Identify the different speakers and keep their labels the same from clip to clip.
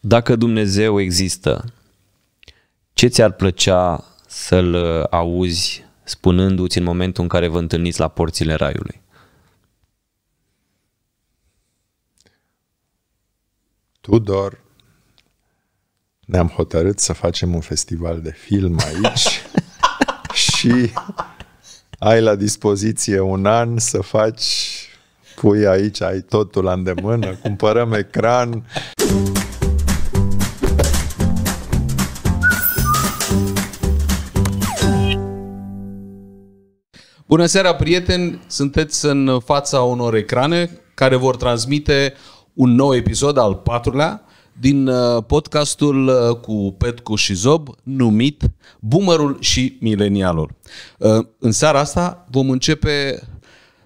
Speaker 1: Dacă Dumnezeu există, ce ți-ar plăcea să-l uh, auzi spunându-ți în momentul în care vă întâlniți la porțile raiului?
Speaker 2: Tudor, ne-am hotărât să facem un festival de film aici și ai la dispoziție un an să faci, pui aici, ai totul la îndemână, cumpărăm ecran.
Speaker 3: Bună seara, prieteni! Sunteți în fața unor ecrane care vor transmite un nou episod al patrulea din uh, podcastul uh, cu Petcu și Zob, numit Bumărul și Milenialul. Uh, în seara asta vom începe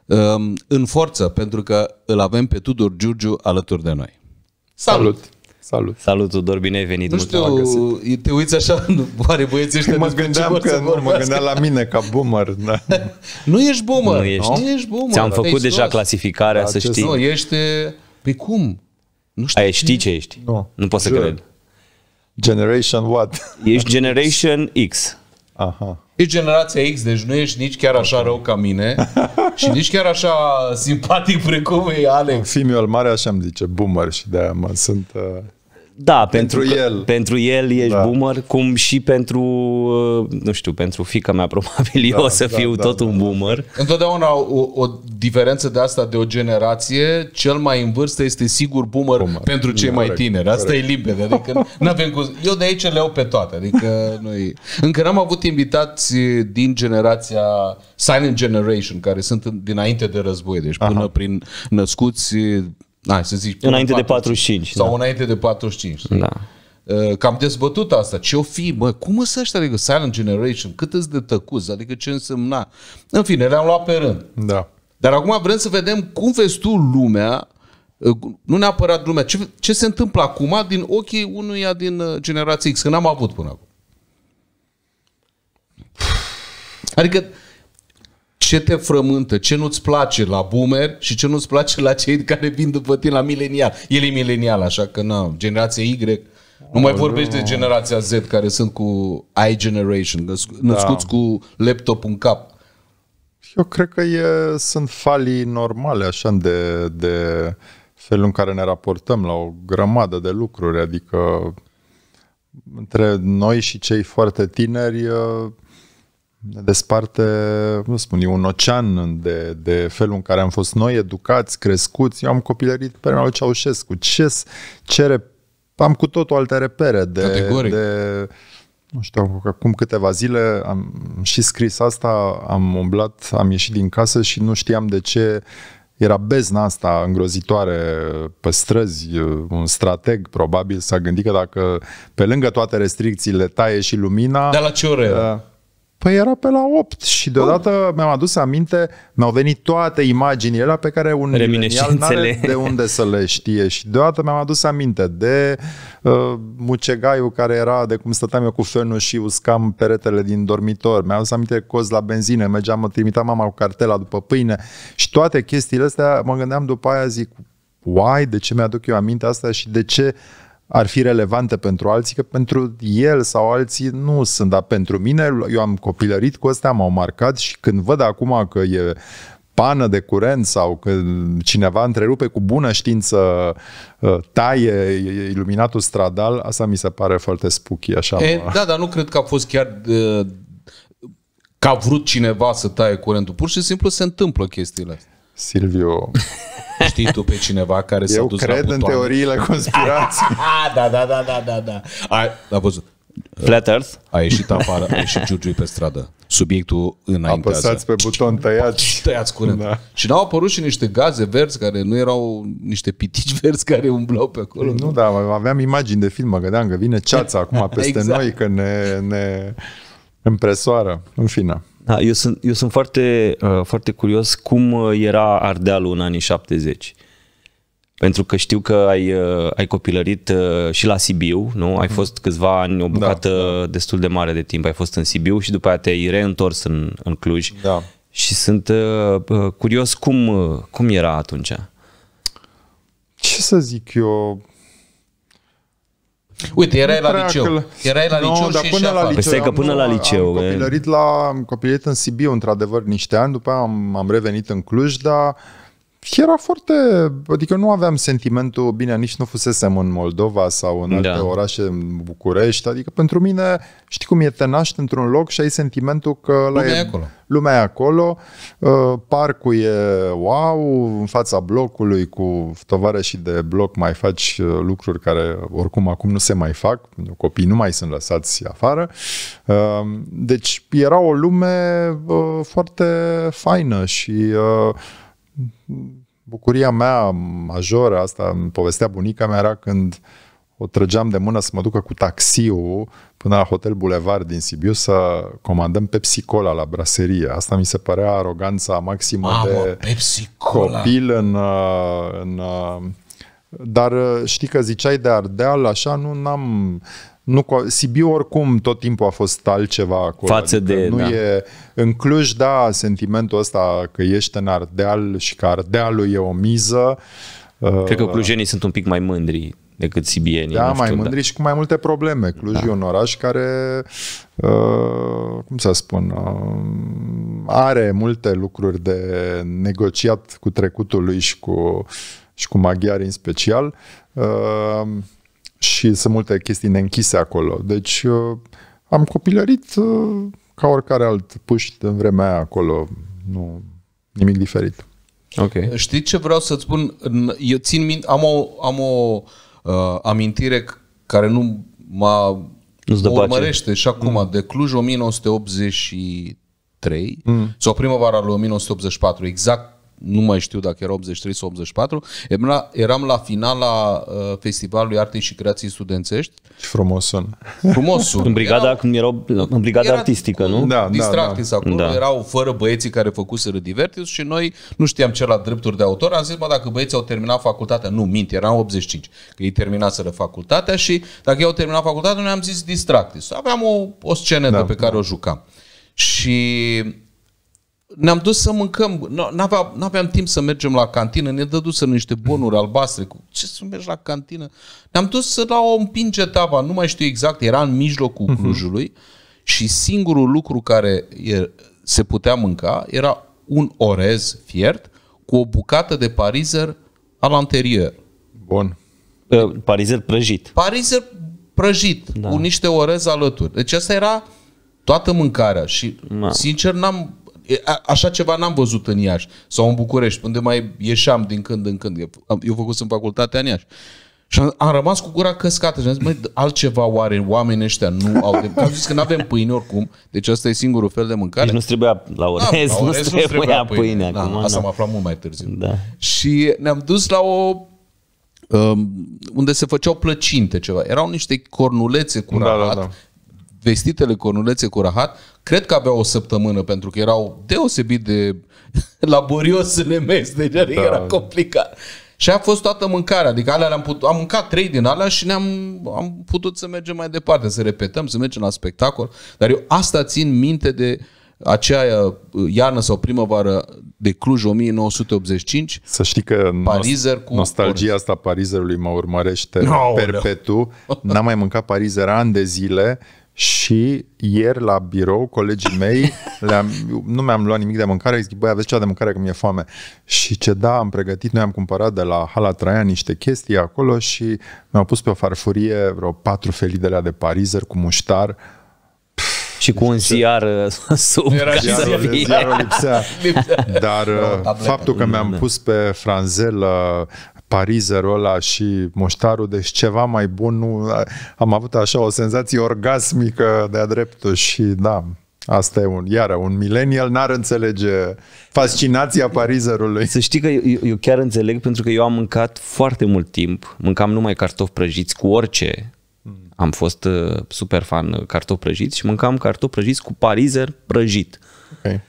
Speaker 3: um, în forță, pentru că îl avem pe Tudor Giurgiu alături de noi. Salut! Salut. Salut.
Speaker 1: Salut, Tudor, bine ai venit. Nu știu,
Speaker 3: te uiți așa, oare băieții ăștia mă gândeam că nu, mă gândeam la
Speaker 1: mine ca boomer. Da. nu ești boomer, nu ești, nu ești boomer. Ți-am făcut deja doar. clasificarea, da, să știi. Nu, ești... Păi cum? Nu știu. Ai, știi ce ești? Nu. Nu pot să cred. Generation what? Ești Generation X.
Speaker 3: Aha. Ești generația X, deci nu ești nici chiar așa rău ca mine
Speaker 2: și nici chiar așa simpatic precum e Alex. Fimiul al mare așa îmi zice, boomer și de-aia mă, sunt... Uh...
Speaker 1: Da, pentru, pentru că, el. Pentru el ești da. boomer, cum și pentru, uh, nu știu, pentru fica mea probabil da, eu o să da, fiu da, tot da, un da. boomer. Da.
Speaker 3: Întotdeauna o, o diferență de asta de o generație, cel mai în vârstă este sigur boomer, boomer. pentru cei da, mai tineri. Asta corect. e limpede, adică n-avem cu... Eu de aici le iau pe toate, adică noi... Încă n-am avut invitați din generația Silent Generation, care sunt dinainte de război, deci până Aha. prin născuți hai să zic... Înainte 45, de 45. Sau da. înainte de 45. Da. Uh, că am dezbătut asta. Ce-o fi, mă? Cum să ăștia? Adică Silent Generation, cât îți de tăcuți? Adică ce însemna? În fine, le-am luat pe rând. Da. Dar acum vrem să vedem cum vezi tu lumea, uh, nu neapărat lumea, ce, ce se întâmplă acum din ochii unuia din uh, generație X, că n-am avut până acum. Adică ce te frământă, ce nu-ți place la boomer și ce nu-ți place la cei care vin după tine la milenial. El e milenial, așa că na, generația Y. Nu mai vorbești de generația Z care sunt cu i generation, da. născuți da. cu laptop în cap.
Speaker 2: Eu cred că e, sunt falii normale așa de, de felul în care ne raportăm la o grămadă de lucruri, adică între noi și cei foarte tineri ne desparte, nu spun eu, un ocean de, de felul în care am fost noi educați, crescuți. Eu am copilărit pe lui Ceaușescu. Ce cere? Am cu totul alte repere de, Categoric. de nu știu, acum câteva zile am și scris asta, am umblat, am ieșit din casă și nu știam de ce era bezna asta îngrozitoare pe străzi. Un strateg probabil s-a gândit că dacă pe lângă toate restricțiile taie și lumina... Dar la ce oră era? Da, Păi era pe la 8 și deodată oh. mi-am adus aminte, mi-au venit toate imaginile alea pe care un milenial nu are de unde să le știe și deodată mi-am adus aminte de uh, mucegaiul care era de cum stăteam eu cu fenul și uscam peretele din dormitor, mi-am adus aminte de coz la benzină, mergeam, mă trimitam mama cu cartela după pâine și toate chestiile astea mă gândeam după aia zic, why, de ce mi-aduc eu aminte asta și de ce ar fi relevante pentru alții, că pentru el sau alții nu sunt, dar pentru mine, eu am copilărit cu astea, m-au marcat și când văd acum că e pană de curent sau că cineva întrerupe cu bună știință, uh, taie iluminatul stradal, asta mi se pare foarte spooky așa. E,
Speaker 3: da, dar nu cred că a fost chiar de, uh, că a vrut cineva să taie curentul. Pur și simplu se întâmplă chestiile astea. Silvio... Știi tu pe cineva care s-a dus cred la în teoriile conspirației. Ah, da, da, da, da, da, da. Ai, a văzut. Flat Earth? A ieșit afară, a ieșit Giurgiu pe stradă. Subiectul înaintează. Apăsați pe buton, tăiați. Tăiați curând. Da. Și n-au apărut și niște
Speaker 2: gaze verzi care nu erau niște pitici verzi care umblau pe acolo. Păi nu, nu? da, aveam imagini de film, mă gădeam că vine ceața acum peste exact. noi, că ne, ne împresoară. În fine. Da, eu sunt,
Speaker 1: eu sunt foarte, uh, foarte curios cum uh, era Ardealul în anii 70. Pentru că știu că ai, uh, ai copilărit uh, și la Sibiu, nu? Ai mm. fost câțiva ani, o da, bucată da. destul de mare de timp, ai fost în Sibiu și după aia te-ai reîntors în, în Cluj. Da. Și sunt uh, uh curios cum, uh, cum era atunci. Ce să zic eu, Uite,
Speaker 3: erai la liceu. Că... Erai la liceu no, și până la liceu, păi că până la liceu. Am copilărit,
Speaker 2: la, am copilărit în Sibiu, într-adevăr, niște ani. După am, am revenit în Cluj, dar și era foarte, adică nu aveam sentimentul, bine, nici nu fusesem în Moldova sau în alte da. orașe, în București, adică pentru mine, știi cum e, te naști într-un loc și ai sentimentul că lumea e, e acolo, lumea e acolo ă, parcul e wow, în fața blocului cu și de bloc mai faci ă, lucruri care oricum acum nu se mai fac, copiii nu mai sunt lăsați afară, ă, deci era o lume foarte faină și bucuria mea majoră, asta în povestea bunica mea, era când o trăgeam de mână să mă ducă cu taxiul până la Hotel Boulevard din Sibiu să comandăm Pepsi Cola la braserie. Asta mi se părea aroganța maximă Mamă, de
Speaker 3: Pepsi Cola.
Speaker 2: copil în, în dar știi că ziceai de Ardeal, așa, nu n-am nu, Sibiu oricum tot timpul a fost altceva acolo. Față adică de, nu da. e, în Cluj, da, sentimentul ăsta că ești în Ardeal și că Ardealul e o miză. Cred că uh, clujenii
Speaker 1: sunt un pic mai mândri decât sibienii. Da, știu, mai da. mândri da.
Speaker 2: și cu mai multe probleme. Cluj da. e un oraș care, uh, cum să spun, uh, are multe lucruri de negociat cu trecutul lui și cu, și cu maghiari în special. Uh, și sunt multe chestii neînchise acolo. Deci uh, am copilărit uh, ca oricare alt puști în vremea aia acolo, nu nimic diferit. Okay.
Speaker 3: Știi ce vreau să-ți spun? Eu țin minte, am o, am o uh, amintire care nu m-a urmărește și acum, mm. de Cluj 1983 mm. sau primăvara lui 1984, exact nu mai știu dacă era 83 sau 84, eram, eram la finala uh, Festivalului Artei și Creației
Speaker 1: Studențești. Ce frumos sună. Frumos sună. În brigada, erau, când erau, în brigada era artistică, nu? Da, Distractis da, da. acolo, da.
Speaker 3: erau fără băieții care făcuseră Divertis și noi nu știam ce la drepturi de autor. Am zis, bă, dacă băieții au terminat facultatea, nu, mint, eram 85, că ei terminaseră facultatea și dacă ei au terminat facultatea, noi am zis Distractis. Aveam o, o scenă da, pe care o jucam. Și ne-am dus să mâncăm, n-aveam, n timp să mergem la cantină, ne dăduse niște bonuri albastre, cu ce să mergi la cantină? Ne-am dus să la o împinge tava, nu mai știu exact, era în mijlocul uh-huh. Clujului și singurul lucru care e, se putea mânca era un orez fiert cu o bucată de parizer al anterior. Bun. Uh, parizer prăjit. Parizer prăjit, da. cu niște orez alături. Deci asta era toată mâncarea și, Ma. sincer, n-am Așa ceva n-am văzut în Iași sau în București, unde mai ieșeam din când în când. Eu făcusem facultatea în Iași. Și am, am rămas cu gura căscată și am zis, măi, altceva oare oamenii ăștia nu au de... Am zis că nu avem pâine oricum, deci asta e singurul fel de mâncare. Deci nu
Speaker 1: trebuia la orez, da, nu, trebuia, trebuia pâine. pâine da, acum, asta am
Speaker 3: aflat mult mai târziu. Da. Și ne-am dus la o um, unde se făceau plăcinte ceva. Erau niște cornulețe cu rahat, da, da, da. vestitele cornulețe cu rahat, cred că aveau o săptămână, pentru că erau deosebit de laborios în MS, deci adică da. era complicat. Și a fost toată mâncarea, adică alea am putut, am mâncat trei din alea și ne-am am putut să mergem mai departe, să repetăm, să mergem la spectacol, dar eu asta țin minte de aceea uh, iarnă sau primăvară de Cluj 1985.
Speaker 2: Să știi că Parizer cu nostalgia asta Parizerului mă urmărește no, perpetu. N-am mai mâncat Parizer ani de zile și ieri la birou, colegii mei, le-am, nu mi-am luat nimic de mâncare, zic, băi, aveți cea de mâncare că mi-e foame. Și ce da, am pregătit, noi am cumpărat de la Hala Traian niște chestii acolo și mi-au pus pe o farfurie vreo patru felii de la de parizer cu muștar, și cu un ziar uh, sub Era ca ziarul, să fie. Ziarul lipsea. lipsea. Dar uh, faptul că mi-am da. pus pe franzel parizerul ăla și moștarul, deci ceva mai bun. Nu, am avut așa o senzație orgasmică de-a dreptul și da, Asta e un, iară, un milenial n-ar înțelege fascinația parizerului. Să știi că eu,
Speaker 1: eu chiar înțeleg pentru că eu am mâncat foarte mult timp, mâncam numai cartofi prăjiți cu orice. Hmm. Am fost uh, super fan cartofi prăjiți și mâncam cartofi prăjiți cu parizer prăjit. Okay.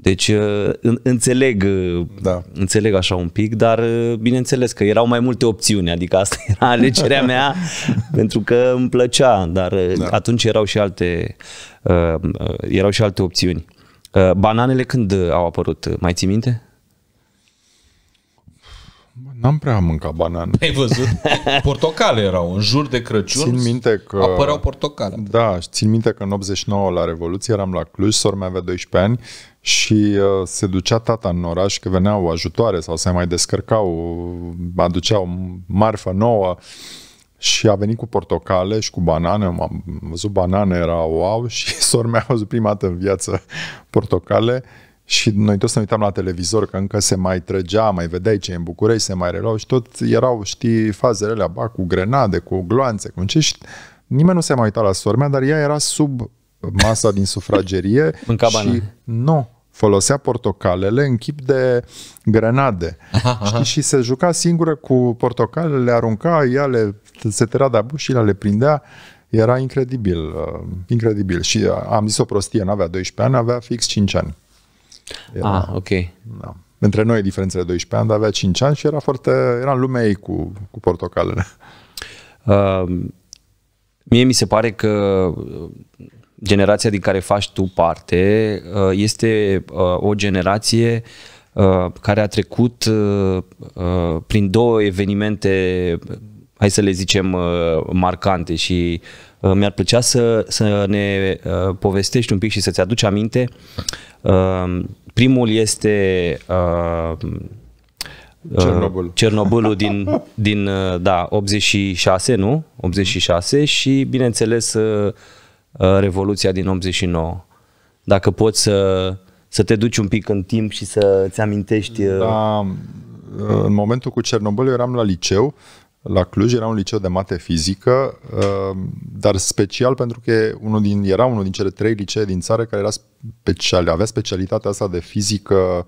Speaker 1: Deci uh, înțeleg, uh, da. înțeleg așa un pic, dar uh, bineînțeles că erau mai multe opțiuni, adică asta era alegerea mea pentru că îmi plăcea, dar da. atunci erau și alte erau și alte opțiuni. Bananele când au apărut, mai ții minte?
Speaker 2: N-am prea mâncat banane.
Speaker 3: Ai văzut? Portocale erau în jur de Crăciun. Țin
Speaker 2: minte că... Apăreau portocale. Da, țin minte că în 89 la Revoluție eram la Cluj, sor mea avea 12 ani și uh, se ducea tata în oraș că veneau ajutoare sau se mai descărcau, aduceau marfă nouă și a venit cu portocale și cu banane, am văzut banane, era wow și sor mea a văzut prima dată în viață portocale și noi toți ne uitam la televizor că încă se mai trăgea, mai vedeai ce în București, se mai relau și tot erau, știi, fazele alea, ba, cu grenade, cu gloanțe, cu ce și nimeni nu se mai uita la sormea, dar ea era sub masa din sufragerie în și nu, folosea portocalele în chip de grenade. Aha, aha. Știi? Și se juca singură cu portocalele, le arunca, ea le, se tăra de și le prindea. Era incredibil, uh, incredibil. Și uh, am zis o prostie, n-avea 12 ani, avea fix 5 ani. Era, ah, ok. Da. Între noi diferențele 12 ani, dar avea 5 ani și era foarte, era în lumea ei cu, cu portocalele. Uh,
Speaker 1: mie mi se pare că uh, generația din care faci tu parte uh, este uh, o generație uh, care a trecut uh, uh prin două evenimente, hai să le zicem, uh, marcante și uh, Uh, mi-ar plăcea să, să ne uh, povestești un pic și să-ți aduci aminte. Uh, primul este uh, Cernobâl. Cernobâlul din, din da, 86, nu? 86 și, bineînțeles, Revoluția din 89. Dacă
Speaker 2: poți să, să te duci un pic în timp și să-ți amintești... Da, în momentul cu Cernobâl eu eram la liceu, la Cluj, era un liceu de mate fizică, uh, dar special pentru că unul din, era unul din cele trei licee din țară care era special, avea specialitatea asta de fizică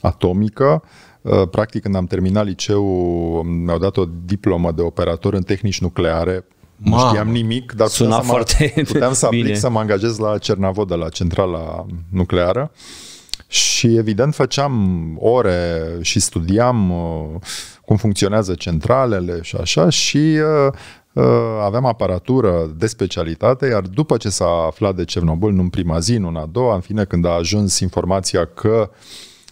Speaker 2: atomică. Uh, practic, când am terminat liceul, um, mi-au dat o diplomă de operator în tehnici nucleare, nu Ma, știam nimic, dar suna puteam, foarte să mă, puteam să aplic să mă angajez la Cernavodă, la centrala nucleară. Și evident făceam ore și studiam uh, cum funcționează centralele și așa și uh, uh, aveam aparatură de specialitate, iar după ce s-a aflat de Cernobâl, nu în prima zi, nu în a doua, în fine, când a ajuns informația că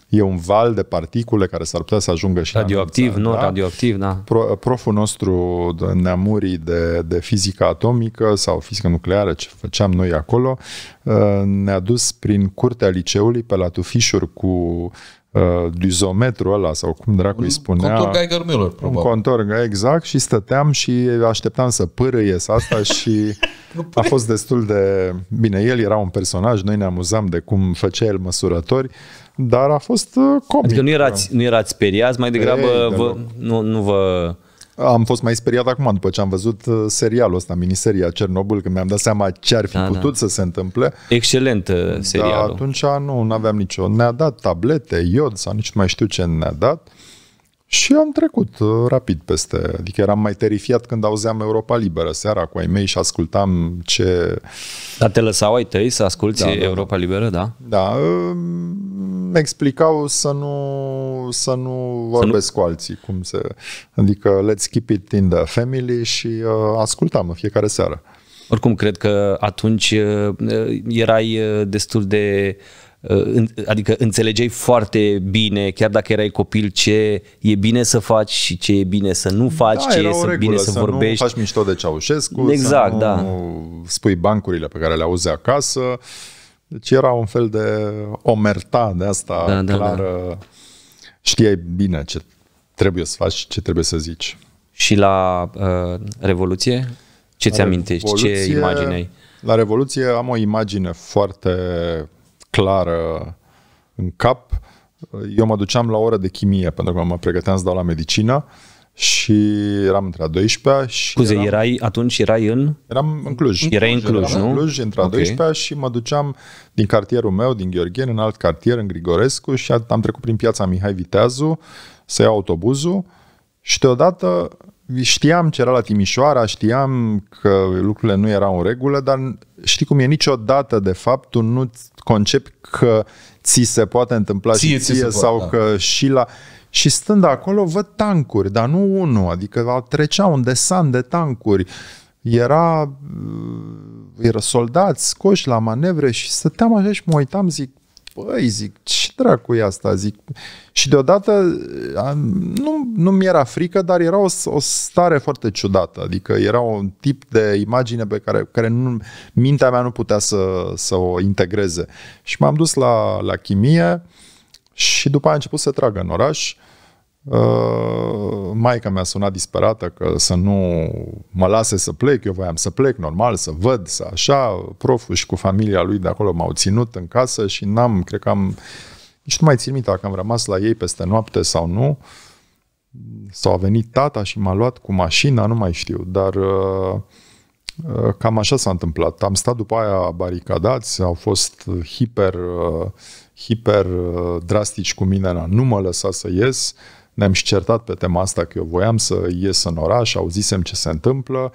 Speaker 2: e un val de particule care s-ar putea să ajungă și radioactiv, la nu da? radioactiv, da. Pro, proful nostru neamurii de, de fizică atomică sau fizică nucleară, ce făceam noi acolo, uh, ne-a dus prin curtea liceului pe la tufișuri cu uh, uh, dizometru ăla sau cum dracu îi mm, spunea. Contor Geiger Müller, probabil. Un contor, exact, și stăteam și așteptam să pârâie asta și a fost destul de... Bine, el era un personaj, noi ne amuzam de cum făcea el măsurători, dar a fost uh, comic. Adică nu erați,
Speaker 1: nu erați speriați, mai degrabă Ei, vă,
Speaker 2: nu, nu vă am fost mai speriat acum după ce am văzut uh, serialul ăsta, miniseria Cernobâl, când mi-am dat seama ce ar fi da, da. putut da. să se întâmple. Excelent uh, da, serialul. Dar atunci nu, nu aveam nicio. Ne-a dat tablete, iod sau nici nu mai știu ce ne-a dat. Și am trecut uh, rapid peste. Adică eram mai terifiat când auzeam Europa Liberă seara cu ai mei și ascultam ce... Dar te lăsau ai tăi să asculti da, da Europa da. Liberă, da? Da explicau să nu, să nu vorbesc să nu... cu alții. Cum se, adică let's keep it in the family și uh, ascultam în fiecare seară. Oricum, cred că atunci uh, uh erai uh, destul
Speaker 1: de uh, adică înțelegeai foarte bine, chiar dacă erai copil, ce
Speaker 2: e bine să faci și ce e bine să nu faci, da, ce e regulă, bine să, să vorbești. Să nu faci mișto de Ceaușescu, exact, să nu da. spui bancurile pe care le auzi acasă. Uh, deci era un fel de omerta de asta da, da clară. Da, Știai bine ce trebuie să faci, ce trebuie să zici. Și la uh, Revoluție? Ce ți amintești? Ce imagine ai? La Revoluție am o imagine foarte clară în cap. Eu mă duceam la ora de chimie, pentru că mă pregăteam să dau la medicină. Uh, și eram între a 12-a și... Cuze, eram, erai, atunci erai în... Eram în Cluj. Erai în Cluj, eram nu? în Cluj, între a okay. 12-a și mă duceam din cartierul meu, din Gheorghen, în alt cartier, în Grigorescu și am trecut prin piața Mihai Viteazu să iau autobuzul și deodată știam ce era la Timișoara, știam că lucrurile nu erau în regulă, dar știi cum e, niciodată, de fapt, tu nu concepi că ți se poate întâmpla ție, și ție, ție poate, sau da. că și la... Și stând acolo văd tancuri, dar nu unul, adică trecea un desan de tancuri. Era, mm, era soldați scoși la manevre și stăteam așa și mă uitam, zic, băi, zic, ce dracu e asta? Zic. Și deodată nu, nu mi era frică, dar era o, o stare foarte ciudată. Adică era un tip de imagine pe care, care nu, mintea mea nu putea să, să o integreze. Și m-am dus la, la chimie, uh, și după aia a început să tragă în oraș. Uh, maica mi-a sunat disperată că să nu mă lase să plec, eu voiam să plec normal, să văd, să așa, proful și cu familia lui de acolo m-au ținut în casă și n-am, cred că am, nici nu mai țin minte dacă am rămas la ei peste noapte sau nu, sau a venit tata și m-a luat cu mașina, nu mai știu, dar uh, uh, cam așa s-a întâmplat. Am stat după aia baricadați, au fost hiper hiper uh, drastici cu mine, la nu mă lăsa să ies, ne-am și certat pe tema asta că eu voiam să ies în oraș, auzisem ce se întâmplă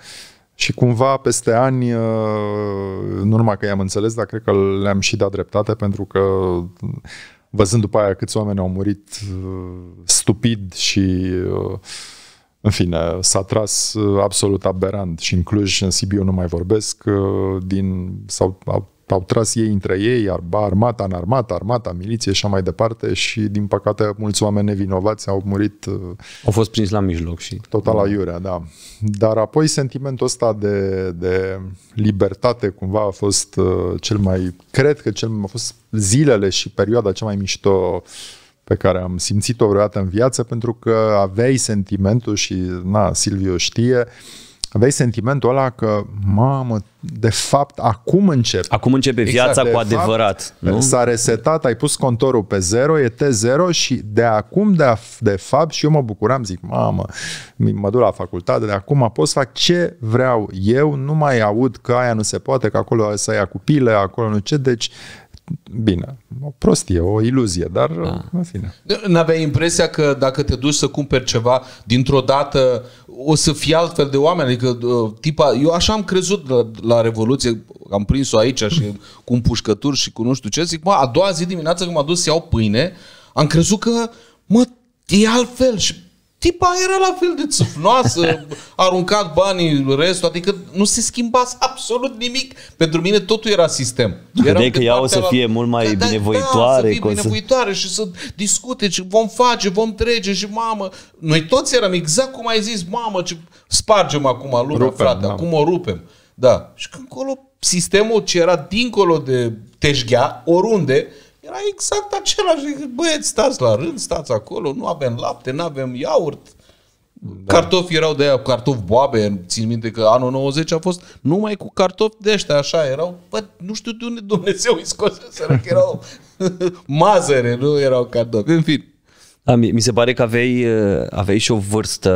Speaker 2: și cumva peste ani, uh, nu numai că i-am înțeles, dar cred că le-am și dat dreptate pentru că văzând după aia câți oameni au murit uh, stupid și în fine, s-a tras absolut aberant și în Cluj și în Sibiu nu mai vorbesc din, sau au au tras ei între ei, armata în armată, armata miliție și așa mai departe și din păcate mulți oameni nevinovați au murit. Uh, au fost prins la mijloc și... Total la da. iurea, da. Dar apoi sentimentul ăsta de, de libertate cumva a fost uh, cel mai, cred că cel mai, a fost zilele și perioada cea mai mișto pe care am simțit-o vreodată în viață pentru că aveai sentimentul și, na, Silviu știe, uh, aveai sentimentul ăla că, mamă, de fapt, acum încep. Acum începe exact, viața exact, cu adevărat. nu? S-a resetat, ai pus contorul pe zero, e T0 și de acum, de, a, de fapt, și eu mă bucuram, zic, mamă, mă duc la facultate, de acum pot să fac ce vreau eu, nu mai aud că aia nu se poate, că acolo să ia cu pile, acolo nu ce, deci bine, o prostie, o iluzie, dar da. în fine.
Speaker 3: N-aveai impresia că dacă te duci să cumperi ceva, dintr-o dată o să fie altfel de oameni? Adică, tipa, eu așa am crezut la, la Revoluție, am prins-o aici și cu împușcături și cu nu știu ce, zic, mă, a doua zi dimineața când m a dus să iau pâine, am crezut că, mă, e altfel și tipa era la fel de țufnoasă, aruncat banii, restul, adică nu se schimba absolut nimic. Pentru mine totul era sistem. Credeai că ea o să la... fie mult mai
Speaker 1: că, binevoitoare. Da, să fie binevoitoare
Speaker 3: să... și să discute ce vom face, vom trece și mamă. Noi toți eram exact cum ai zis, mamă, ce spargem acum lumea, rupem, frate, da. acum o rupem. Da. Și când colo sistemul ce era dincolo de teșghea, oriunde, era exact același. Băieți, stați la rând, stați acolo, nu avem lapte, nu avem iaurt. Da. Cartofi erau de aia, cartofi boabe, țin minte că anul 90 a fost numai cu cartofi de ăștia, așa erau, bă, nu știu de unde Dumnezeu îi să că erau
Speaker 1: mazăre, nu erau cartofi, în fin. Da, mi, se pare că aveai, uh, aveai și o vârstă,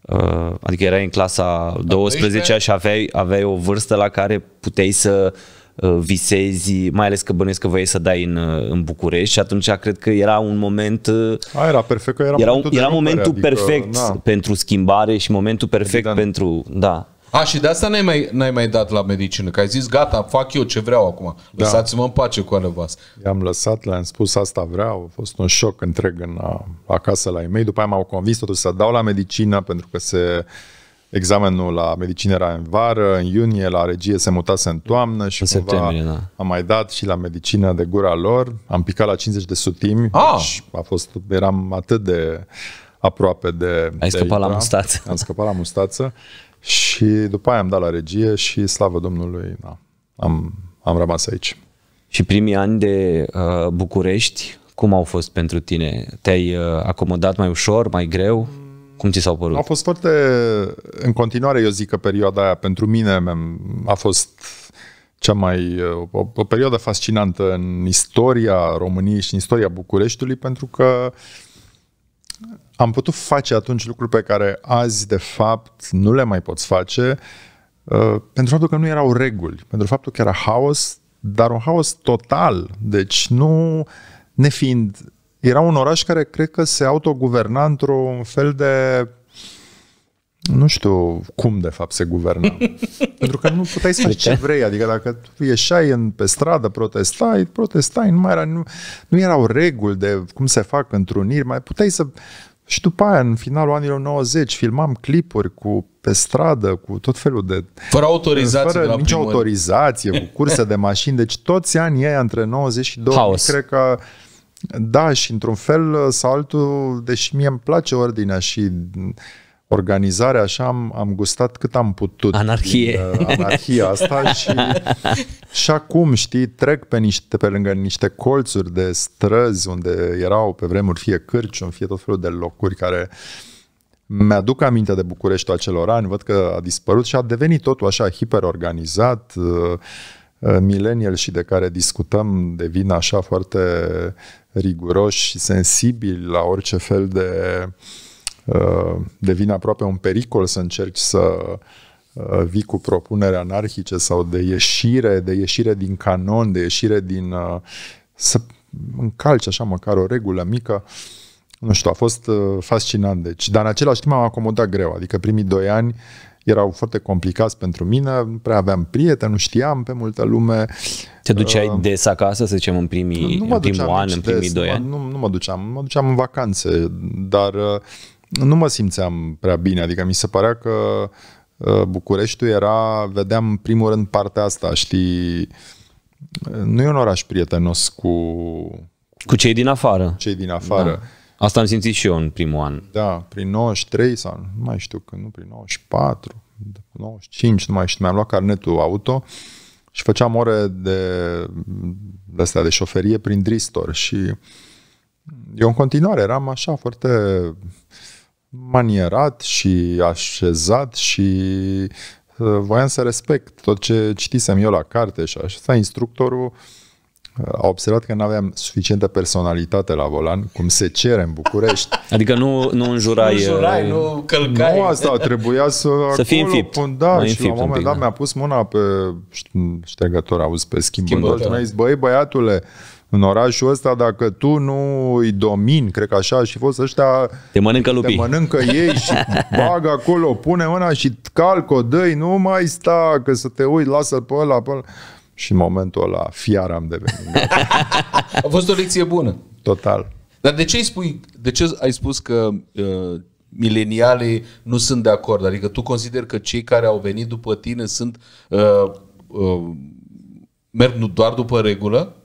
Speaker 1: uh, adică erai în clasa 12 și aveai, aveai o vârstă la care puteai să Uh, visezi, mai ales că bănuiesc că voiai să dai în, uh, în București și atunci cred că era un moment... Uh,
Speaker 2: a, era perfect, că era, era momentul, era momentul adică, perfect na.
Speaker 1: pentru schimbare și momentul perfect Evident. pentru... Da.
Speaker 2: A, și
Speaker 3: de asta n-ai mai, n-ai mai dat la medicină, că ai zis, gata, fac eu ce vreau acum, da. lăsați-mă
Speaker 2: în pace cu ale voastre. I-am lăsat, le-am spus asta vreau, a fost un șoc întreg în, acasă la ei mei, după aia m-au convins totuși să dau la medicină pentru că se examenul la medicină era în vară, în iunie, la regie se mutase în toamnă și în cumva da. am mai dat și la medicină de gura lor. Am picat la 50 de sutimi ah! și a fost, eram atât de aproape de... Ai de scăpat Ibra. la mustață. Am scăpat la mustață și după aia am dat la regie și slavă Domnului, da, am, am rămas aici. Și primii
Speaker 1: ani de uh, București, cum au fost pentru tine? Te-ai uh, acomodat mai ușor,
Speaker 2: mai greu? Cum ți s-au părut? A fost foarte, în continuare eu zic că perioada aia pentru mine a fost cea mai, o, o perioadă fascinantă în istoria României și în istoria Bucureștiului pentru că am putut face atunci lucruri pe care azi de fapt nu le mai poți face uh, pentru faptul că nu erau reguli, pentru faptul că era haos, dar un haos total, deci nu nefiind era un oraș care cred că se autoguverna într-un fel de nu știu cum de fapt se guverna. Pentru că nu puteai să faci ce vrei. Adică dacă tu ieșai în, pe stradă, protestai, protestai, nu mai era, nu, nu erau reguli de cum se fac întruniri, mai puteai să... Și după aia, în finalul anilor 90, filmam clipuri cu pe stradă, cu tot felul de... Fără autorizație Fără nicio autorizație, cu curse de mașini. Deci toți anii ăia, între 90 și 2000, cred că da, și într-un fel sau altul, deși mie îmi place ordinea și organizarea, așa am, am gustat cât am putut. Anarhie. Din, uh, anarhia asta și, și acum, știi, trec pe, niște, pe lângă niște colțuri de străzi unde erau pe vremuri fie cârciun, fie tot felul de locuri care mi-aduc aminte de Bucureștiul acelor ani, văd că a dispărut și a devenit totul așa hiperorganizat, uh, uh millennial și de care discutăm devin așa foarte riguroși și sensibili la orice fel de uh, devine aproape un pericol să încerci să uh, vii cu propuneri anarhice sau de ieșire, de ieșire din canon, de ieșire din... Uh, să încalci așa măcar o regulă mică. Nu știu, a fost fascinant. Deci, dar în același timp am acomodat greu. Adică primii doi ani uh, erau foarte complicați pentru mine, nu prea aveam prieteni, nu știam pe multă lume. Te duceai uh, des acasă, să zicem, în, primii, nu în primul an, deci în primii des, doi ani? Nu, nu mă duceam, mă duceam în vacanțe, dar uh, nu mă simțeam prea bine, adică mi se părea că uh, Bucureștiul era, vedeam în primul rând partea asta, știi, nu e un oraș prietenos cu... Cu cei din afară. Cei din afară. Da Asta am simțit și eu în primul an. Da, prin 93 sau nu mai știu când, nu, prin 94, 95, nu mai știu, mi-am luat carnetul auto și făceam ore de, de astea, de șoferie prin Dristor și eu în continuare eram așa foarte manierat și așezat și uh, voiam să respect tot ce citisem eu la carte și așa. Instructorul uh, a observat că nu aveam suficientă personalitate la volan, cum se cere în București. Adică nu, nu înjurai. Nu înjurai, uh, nu călcai. Nu asta, trebuia să... Să fii înfipt. Pun, da, și înfipt la un moment pic, dat da. mi-a pus mâna pe ștergător, auzi, pe schimbător. Și mi-a zis, băi, băiatule, în orașul ăsta, dacă tu nu îi domini, cred că așa și fost ăștia... Te mănâncă lupii. Te mănâncă ei și bagă acolo, pune mâna și calcă, dă nu mai sta, că să te uiți, lasă-l pe ăla, pe ăla. Și în momentul ăla, fiar am devenit.
Speaker 3: A fost o lecție bună. Total. Dar de ce, ai, spui, de ce ai spus că uh, milenialii nu sunt de acord? Adică tu consider că cei care au venit după tine sunt uh, uh, merg nu doar după regulă?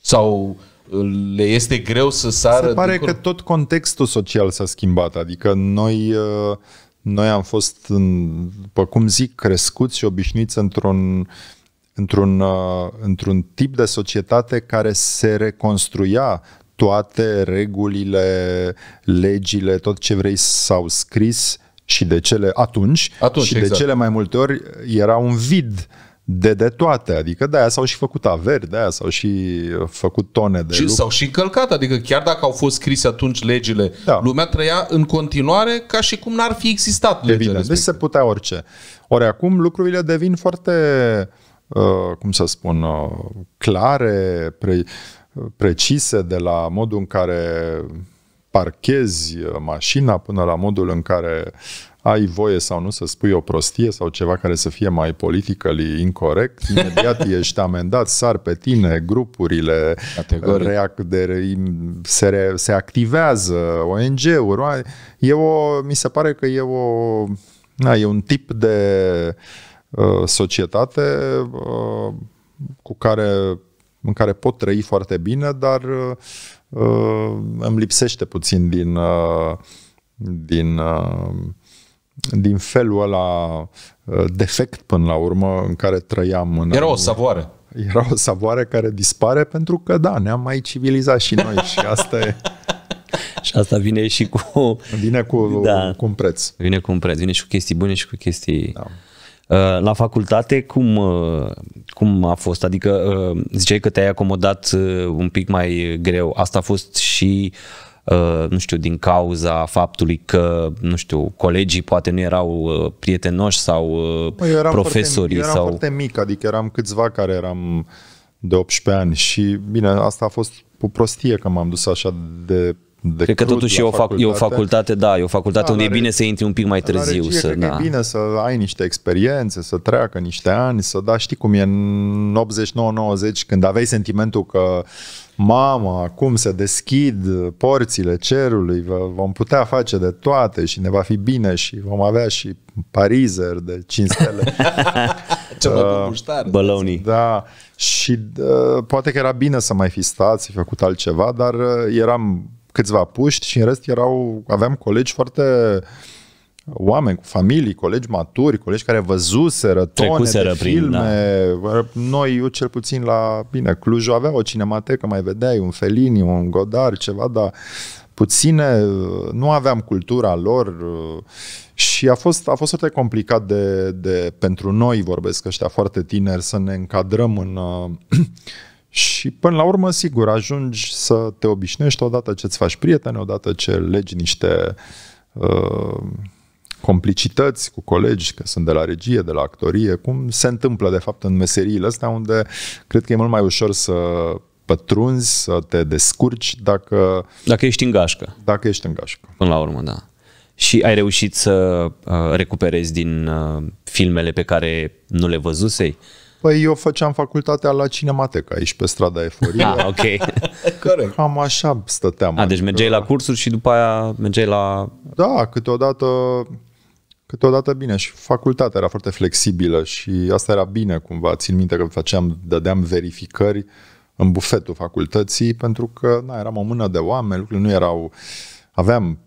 Speaker 3: Sau uh, le este greu să sară? Se pare că
Speaker 2: tot contextul social s-a schimbat. Adică noi... Uh, noi am fost, după cum zic, crescuți și obișnuiți într-un uh, într-un, uh, într-un tip de societate care se reconstruia toate regulile, legile, tot ce vrei s-au scris și de cele atunci, atunci și exact. de cele mai multe ori era un vid de de toate, adică de aia s-au și făcut averi, de aia s-au și uh, făcut tone de și S-au
Speaker 3: și încălcat, adică chiar dacă au fost scrise atunci legile, da. lumea trăia în continuare ca și cum n-ar fi existat
Speaker 2: legile Evident, deci se putea orice. Ori acum lucrurile devin foarte uh, Uh, cum să spun, uh, clare, pre, precise de la modul în care parchezi uh, mașina până la modul în care ai voie sau nu să spui o prostie sau ceva care să fie mai politically incorrect, imediat ești amendat, sar pe tine, grupurile reac de, se, re, se activează, ONG-uri. E o, mi se pare că e o, na, e un tip de uh, Uh, societate uh, cu care, în care pot trăi foarte bine, dar uh, îmi lipsește puțin din, din, din felul ăla defect până la urmă în care trăiam. În Era o savoare. Era o savoare care dispare pentru că, da, ne-am mai civilizat și noi și asta e... Și asta vine și cu...
Speaker 1: Vine cu, da. cu un preț. Vine cu un preț. Vine și cu chestii bune și cu chestii... Da. Uh, la facultate, cum, uh, cum a fost? Adică uh, ziceai că te-ai acomodat un pic mai greu. Asta a fost și nu știu, din cauza faptului că, nu știu, colegii poate nu erau prietenoși sau păi, eram profesorii. Foarte, eram sau... foarte
Speaker 2: mic, adică eram câțiva care eram de 18 ani și, bine, asta a fost o prostie că m-am dus așa de de Cred că totuși e o, fac, e o facultate, da, e o facultate da, unde e bine să intri un pic mai târziu. Regie, să, da. e bine să ai niște experiențe, să treacă niște ani, să da, știi cum e în 89-90, când aveai sentimentul că mama acum se deschid porțile cerului, vom putea face de toate și ne va fi bine și vom avea și parizer de 5 stele. Ce uh, Bălăunii. Da, și uh, poate că era bine să mai fi stat, să fi făcut altceva, dar uh, eram câțiva puști și în rest erau, aveam colegi foarte oameni cu familii, colegi maturi, colegi care văzuseră tone Trecuseră de filme. Prin, da. Noi, eu cel puțin la, bine, Cluj avea o cinematecă, mai vedeai un Fellini, un Godard, ceva, dar puține, nu aveam cultura lor uh, și a fost, a fost foarte complicat de, de, pentru noi, vorbesc ăștia foarte tineri, să ne încadrăm în uh, Și până la urmă, sigur, ajungi să te obișnuiești odată ce îți faci prieteni, odată ce legi niște uh, complicități cu colegi, că sunt de la regie, de la actorie, cum se întâmplă de fapt în meseriile astea unde cred că e mult mai ușor să pătrunzi, să te descurci dacă... Dacă ești în gașcă. Dacă ești în gașcă.
Speaker 1: Până la urmă, da. Și ai reușit să uh, recuperezi din uh, filmele pe care
Speaker 2: nu le văzusei? Uh, Păi eu făceam facultatea la Cinemateca, aici pe strada Eforie. Da, ok. Corect. Cam așa stăteam. Ah, deci adică deci mergeai la cursuri și după aia mergeai la... Da, câteodată, câteodată bine. Și facultatea era foarte flexibilă și asta era bine cumva. Țin minte că făceam, dădeam verificări în bufetul facultății pentru că na, eram o mână de oameni, lucrurile nu erau... Aveam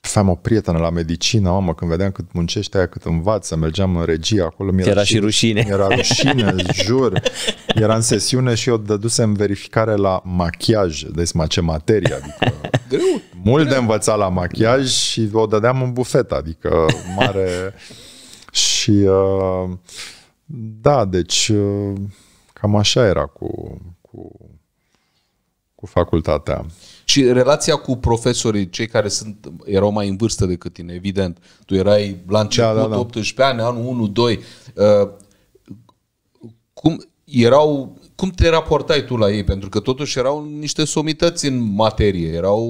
Speaker 2: făceam o prietenă la medicină, mamă, când vedeam cât muncește aia, cât învață, mergeam în regie acolo. Mi-era era și rușine. Era rușine, jur. Era în sesiune și eu dădusem verificare la machiaj, deci ce materie, adică greu. Mult greu. de învățat la machiaj și o dădeam în bufet, adică mare. și uh, da, deci uh, cam așa era cu, cu, cu facultatea
Speaker 3: ci relația cu profesorii, cei care sunt, erau mai în vârstă decât tine, evident. Tu erai la da, da, început, da, da, da. 18 ani, anul 1, 2. Uh, cum, erau, cum te raportai tu la ei? Pentru că totuși erau niște somități în materie. Erau...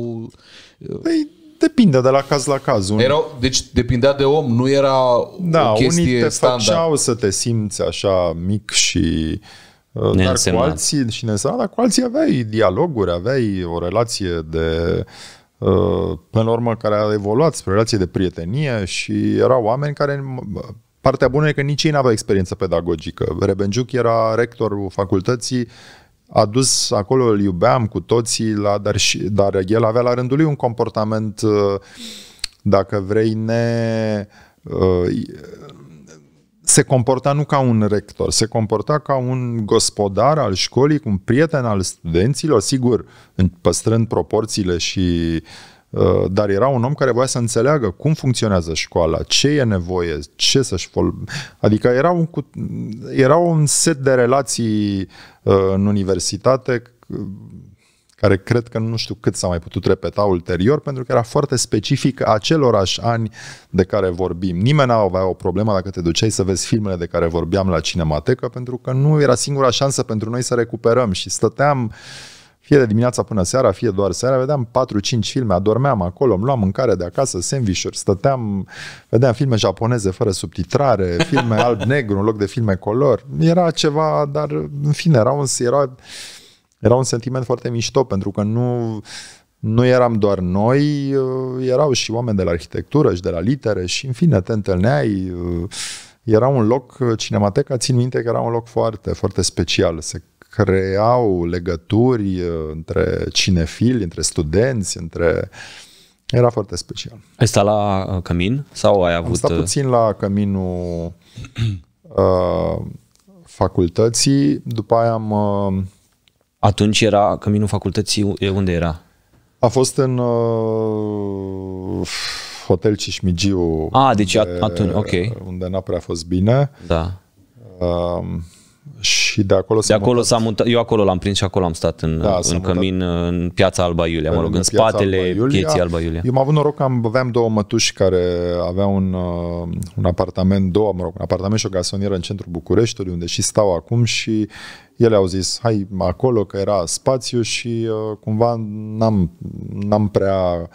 Speaker 3: Uh, păi, depinde de la caz la caz. Unii... Erau, deci depindea de om, nu era da, o chestie unii te standard. făceau
Speaker 2: să te simți așa mic și uh, dar cu alții, și neînsemnat, dar cu alții aveai dialoguri, aveai o relație de uh, până la urmă care a evoluat spre relație de prietenie și erau oameni care Partea bună e că nici ei n-aveau experiență pedagogică. Rebenciuc era rectorul facultății, a dus acolo, îl iubeam cu toții, la, dar, și, dar el avea la rândul lui un comportament, uh, dacă vrei, ne, uh, se comporta nu ca un rector, se comporta ca un gospodar al școlii, cu un prieten al studenților, sigur, păstrând proporțiile și uh, dar era un om care voia să înțeleagă cum funcționează școala, ce e nevoie, ce să-și fol... Adică era un, era un set de relații uh, în universitate care cred că nu știu cât s-a mai putut repeta ulterior, pentru că era foarte specific acelorași ani de care vorbim. Nimeni nu avea o problemă dacă te duceai să vezi filmele de care vorbeam la cinematecă, pentru că nu era singura șansă pentru noi să recuperăm și stăteam fie de dimineața până seara, fie doar seara, vedeam 4-5 filme, adormeam acolo, îmi luam mâncare de acasă, sandvișuri, stăteam, vedeam filme japoneze fără subtitrare, filme alb-negru în loc de filme color. Era ceva, dar în fine, era un, era, era un sentiment foarte mișto, pentru că nu, nu eram doar noi, uh, erau și oameni de la arhitectură și de la litere și în fine, te întâlneai. Uh, era un loc, uh, Cinemateca, țin minte că era un loc foarte, foarte special. Se creau legături între cinefili, între studenți, între... Era foarte special.
Speaker 1: Ai stat la Cămin sau ai avut... Am stat puțin
Speaker 2: la Căminul uh, facultății, după aia am... Uh, atunci era
Speaker 1: căminul facultății, unde era?
Speaker 2: A fost în uh, Hotel Cismigiu. Ah, deci unde, atunci, ok. Unde n-a prea fost bine.
Speaker 1: Da. Uh, și de acolo s-a, acolo mutat. s-a mutat. Eu acolo l-am prins și acolo am stat în, da, în cămin, mutat. în piața Alba Iulia, mă rog, în, în spatele Alba Iulia. pieții Alba Iulia. Eu
Speaker 2: am avut noroc că am, aveam două mătuși care aveau un, uh, un apartament, două, mă rog, un apartament și o gasonieră în centrul București, unde și stau acum și ele au zis, hai acolo, că era spațiu și uh, cumva n-am, n-am prea...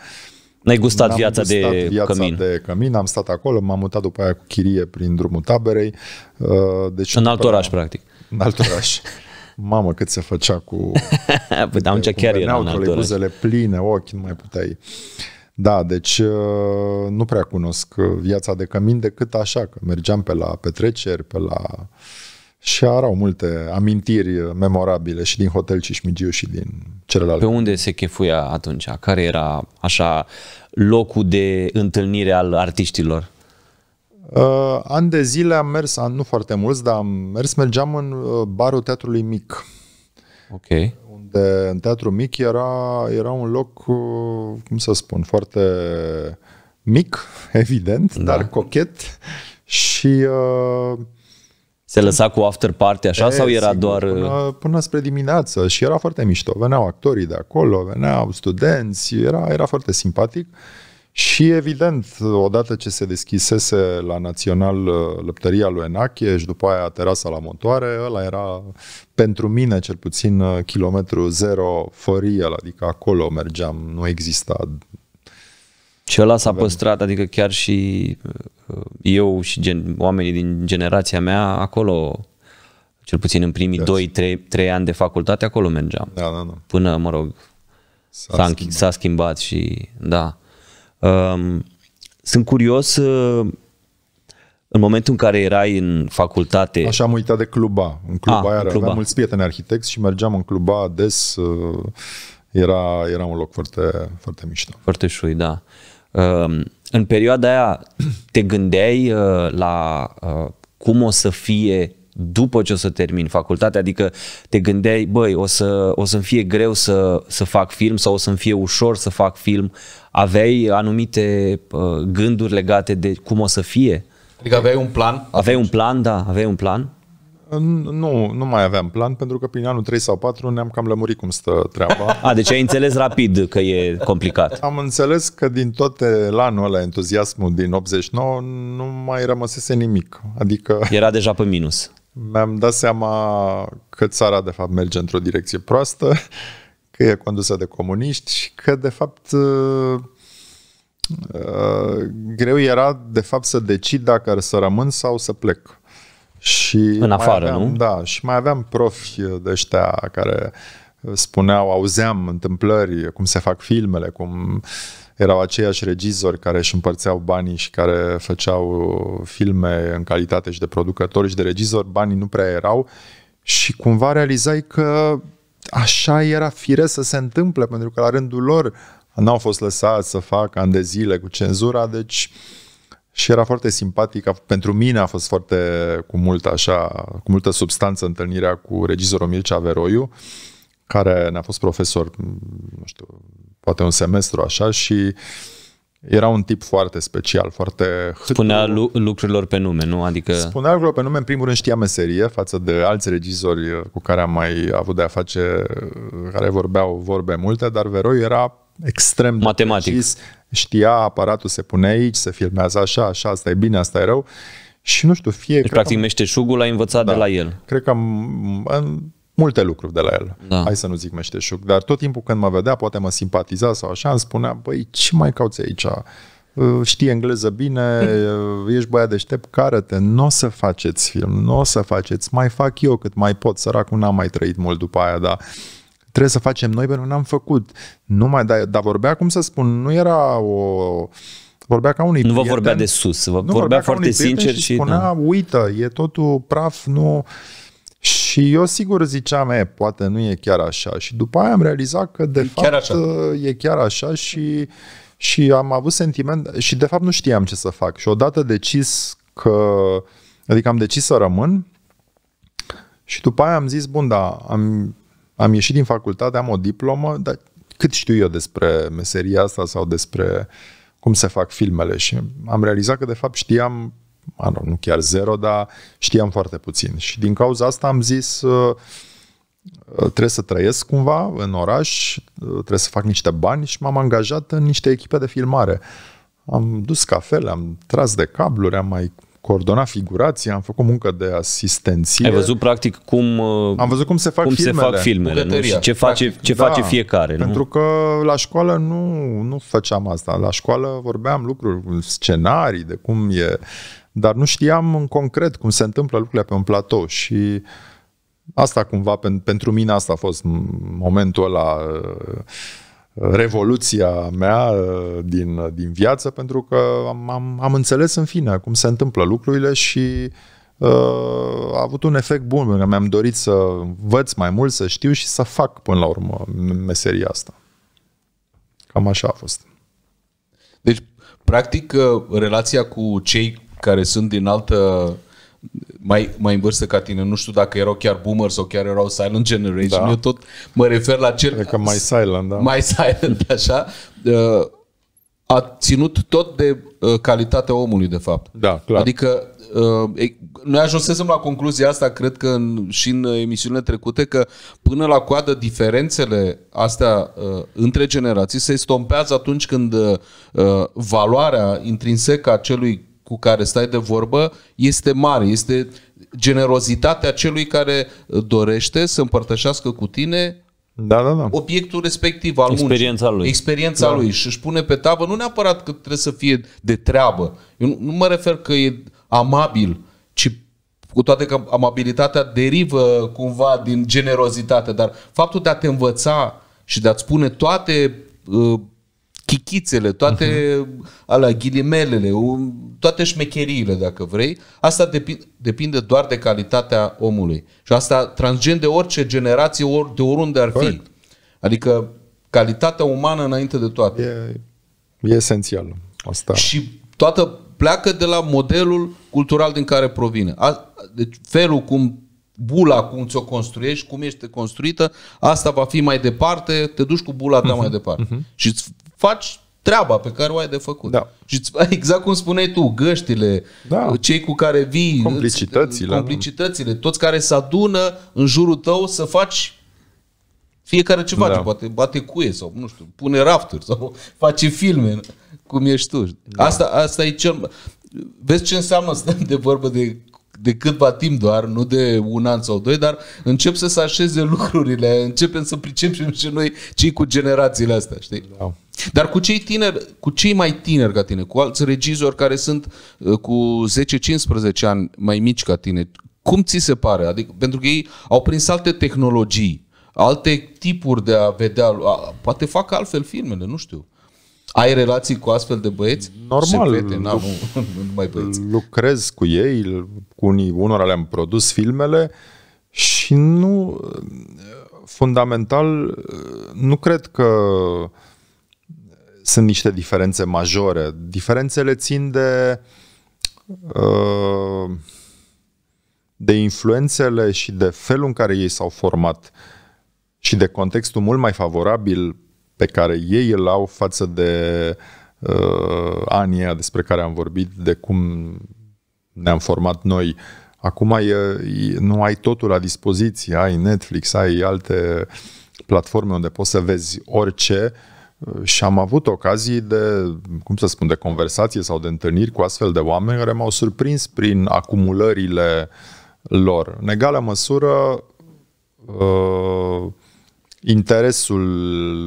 Speaker 2: N-ai gustat n-am viața, gustat de, viața cămin. de cămin. Am stat acolo, m-am mutat după aia cu chirie prin drumul taberei. Uh, deci în alt oraș, practic. În alt oraș. Mamă, cât se făcea cu... păi, am da, ce chiar era în alt oraș. pline, ochi, nu mai puteai... Da, deci uh, nu prea cunosc viața de cămin decât așa, că mergeam pe la petreceri, pe la și erau multe amintiri memorabile și din Hotel Cismigiu și din celelalte.
Speaker 1: Pe unde se chefuia atunci? Care era așa locul de întâlnire al artiștilor?
Speaker 2: Uh, an de zile am mers, nu foarte mulți, dar am mers, mergeam în uh, barul teatrului mic. Ok. Unde în teatru mic era, era un loc, uh, cum să spun, foarte mic, evident, da. dar cochet și uh, se lăsa cu after party așa e, sau era sigur, doar... Până, uh, până spre dimineață și era foarte mișto. Veneau actorii de acolo, veneau studenți, era, era foarte simpatic. Și evident, odată ce se deschisese la Național uh, lăptăria lui Enache și după aia terasa la Montoare, ăla era pentru mine cel puțin uh, kilometru zero fără el, adică acolo mergeam, nu exista
Speaker 1: și ăla s-a păstrat, adică chiar și eu și gen, oamenii din generația mea, acolo, cel puțin în primii 2-3 da. ani de facultate, acolo mergeam. Da, da, da. Până, mă rog, s-a, s-a, schimbat. s-a schimbat și, da. Um, sunt curios uh, în momentul în care erai în
Speaker 2: facultate... Așa am uitat de cluba. În cluba, ah, A, în cluba. aveam mulți prieteni arhitecți și mergeam în cluba des. Uh, era, era un loc foarte, foarte mișto. Foarte șui, da.
Speaker 1: Um, în perioada aia te gândeai uh, la uh, cum o să fie după ce o să termin facultatea, adică te gândeai, băi, o, să, o să-mi fie greu să, să fac film sau o să-mi fie ușor să fac film, aveai anumite uh, gânduri legate de cum o să fie? Adică aveai un plan? Aveai atunci. un plan, da,
Speaker 2: aveai un plan. Nu, nu mai aveam plan, pentru că prin anul 3 sau 4 ne-am cam lămurit cum stă treaba. A, deci ai înțeles rapid că e complicat. Am înțeles că din toate lanul ăla, entuziasmul din 89, nu mai rămăsese nimic. Adică... Era deja pe minus. Mi-am dat seama că țara, de fapt, merge într-o direcție proastă, că e condusă de comuniști și că, de fapt, uh, uh, greu era, de fapt, să decid dacă să rămân sau să plec. Și în afară, aveam, nu? Da, și mai aveam profi de ăștia care spuneau, auzeam întâmplări, cum se fac filmele, cum erau aceiași regizori care își împărțeau banii și care făceau filme în calitate și de producători și de regizori, banii nu prea erau și cumva realizai că așa era firesc să se întâmple, pentru că la rândul lor n-au fost lăsați să facă ani de zile cu cenzura, deci uh, și era foarte simpatic. Pentru mine a fost foarte cu mult așa, cu multă substanță întâlnirea cu regizorul Mircea Veroiu, care ne-a fost profesor, nu știu, poate un semestru așa și era un tip foarte special, foarte... Spunea lu- lucrurilor pe nume, nu? Adică... Spunea lucrurilor pe nume, în primul rând știa meserie față de alți regizori cu care am mai avut de a face, care vorbeau vorbe multe, dar Veroiu era extrem de Matematic. precis, știa aparatul se pune aici, se filmează așa, așa, asta e bine, asta e rău. Și nu știu, fie... Deci, practic, am,
Speaker 1: meșteșugul l-ai învățat da, de la
Speaker 2: el. Cred că am, am multe lucruri de la el. Da. Hai să nu zic meșteșug, dar tot timpul când mă vedea, poate mă simpatiza sau așa, îmi spunea, băi, ce mai cauți aici? Știi engleză bine, ești băiat deștept, care te nu o să faceți film, nu o să faceți, mai fac eu cât mai pot, săracul n-am mai trăit mult după aia, dar trebuie să facem noi, pentru că n-am făcut. mai, dar, dar vorbea, cum să spun, nu era o... Vorbea ca unui Nu vă vorbea de sus, vă nu vorbea, vorbea foarte sincer și... și spunea, da. uită, e totul praf, nu... Și eu sigur ziceam, e, poate nu e chiar așa. Și după aia am realizat că de e fapt chiar așa. e chiar așa și, și am avut sentiment și de fapt nu știam ce să fac. Și odată decis că, adică am decis să rămân și după aia am zis, bun, da, am, am ieșit din facultate, am o diplomă, dar cât știu eu despre meseria asta sau despre cum se fac filmele și am realizat că de fapt știam, nu, chiar zero, dar știam foarte puțin și din cauza asta am zis uh, uh, trebuie să trăiesc cumva în oraș, uh, trebuie să fac niște bani și m-am angajat în niște echipe de filmare. Am dus cafele, am tras de cabluri, am mai coordonat figurații, am făcut muncă de asistenție. Ai văzut practic cum uh, Am văzut cum se fac cum filmele, se fac filmele nu? și ce face, practic, ce face da, fiecare. Pentru nu? că la școală nu, nu făceam asta. La școală vorbeam lucruri, scenarii, de cum e, dar nu știam în concret cum se întâmplă lucrurile pe un platou și asta cumva, pentru mine asta a fost momentul ăla uh, revoluția mea uh, din, din viață, pentru că am, am, am înțeles în fine cum se întâmplă lucrurile și uh, a avut un efect bun, pentru că mi-am dorit să văd mai mult, să știu și să fac până la urmă meseria asta. Cam așa a fost. Deci,
Speaker 3: practic, uh, relația cu cei care sunt din altă mai, mai în vârstă ca tine, nu știu dacă erau chiar boomers sau chiar erau silent generation, da. eu tot mă refer la cel... Cred că mai silent, da. Mai silent, așa. Uh, a ținut tot de uh, calitatea omului, de fapt. Da, clar. Adică uh, noi ajunsesem la concluzia asta, cred că în, și în emisiunile trecute, că până la coadă diferențele astea uh, între generații se estompează atunci când uh, valoarea intrinsecă a celui cu care stai de vorbă este mare, este generozitatea celui care uh, dorește să împărtășească cu tine da, da, da. obiectul respectiv al Experiența lui. Experiența da. lui. Și își pune pe tavă, nu neapărat că trebuie să fie de treabă. Eu nu, nu mă refer că e amabil, ci cu toate că amabilitatea derivă cumva din generozitate, dar faptul de a te învăța și de a-ți pune toate uh, chichițele, toate uh-huh. alea, ghilimelele, toate șmecheriile, dacă vrei, asta depinde, depinde doar de calitatea omului. Și asta transcende orice generație, ori, de oriunde ar fi. Adică calitatea umană înainte de toate. E,
Speaker 2: e esențial.
Speaker 3: Asta. Și toată pleacă de la modelul cultural din care provine. A, deci felul cum bula, cum ți-o construiești, cum este construită, asta va fi mai departe, te duci cu bula ta uh-huh, mai departe. Uh-huh. Mhm. Și faci treaba pe care o ai de făcut. Da. Și exact cum spuneai tu, găștile, da. cei cu care vii, complicitățile, complicitățile, toți care se adună în jurul tău să faci fiecare ce face, da. poate bate cuie sau nu știu, pune rafturi sau face filme, cum ești tu. Da. Asta, asta e cel... Vezi ce înseamnă să stăm de vorbă de de câtva timp doar, nu de un an sau doi, dar încep să se așeze lucrurile, începem să pricepem și noi cei cu generațiile astea, știi? Da. Dar cu cei tineri, cu cei mai tineri ca tine, cu alți regizori care sunt uh, cu 10-15 ani mai mici ca tine, cum ți se pare? Adică, pentru că ei au prins alte tehnologii, alte tipuri de a vedea, a, poate fac altfel filmele, nu știu. Ai relații cu astfel de băieți?
Speaker 2: Normal. Fete, n-am, nu, nu mai băieți. Lucrez cu ei, cu unii, unora le-am produs filmele și nu, fundamental, nu cred că uh, sunt niște diferențe majore. Diferențele țin de uh, de influențele și de felul în care ei s-au format și de contextul mult mai favorabil pe care ei îl au față de uh, anii despre care am vorbit, de cum ne-am format noi. Acum e, nu ai totul la dispoziție, ai Netflix, ai alte platforme unde poți să vezi orice uh, și am avut ocazii de, cum să spun, de conversație sau de întâlniri cu astfel de oameni care m-au surprins prin acumulările lor. În egală măsură, uh, interesul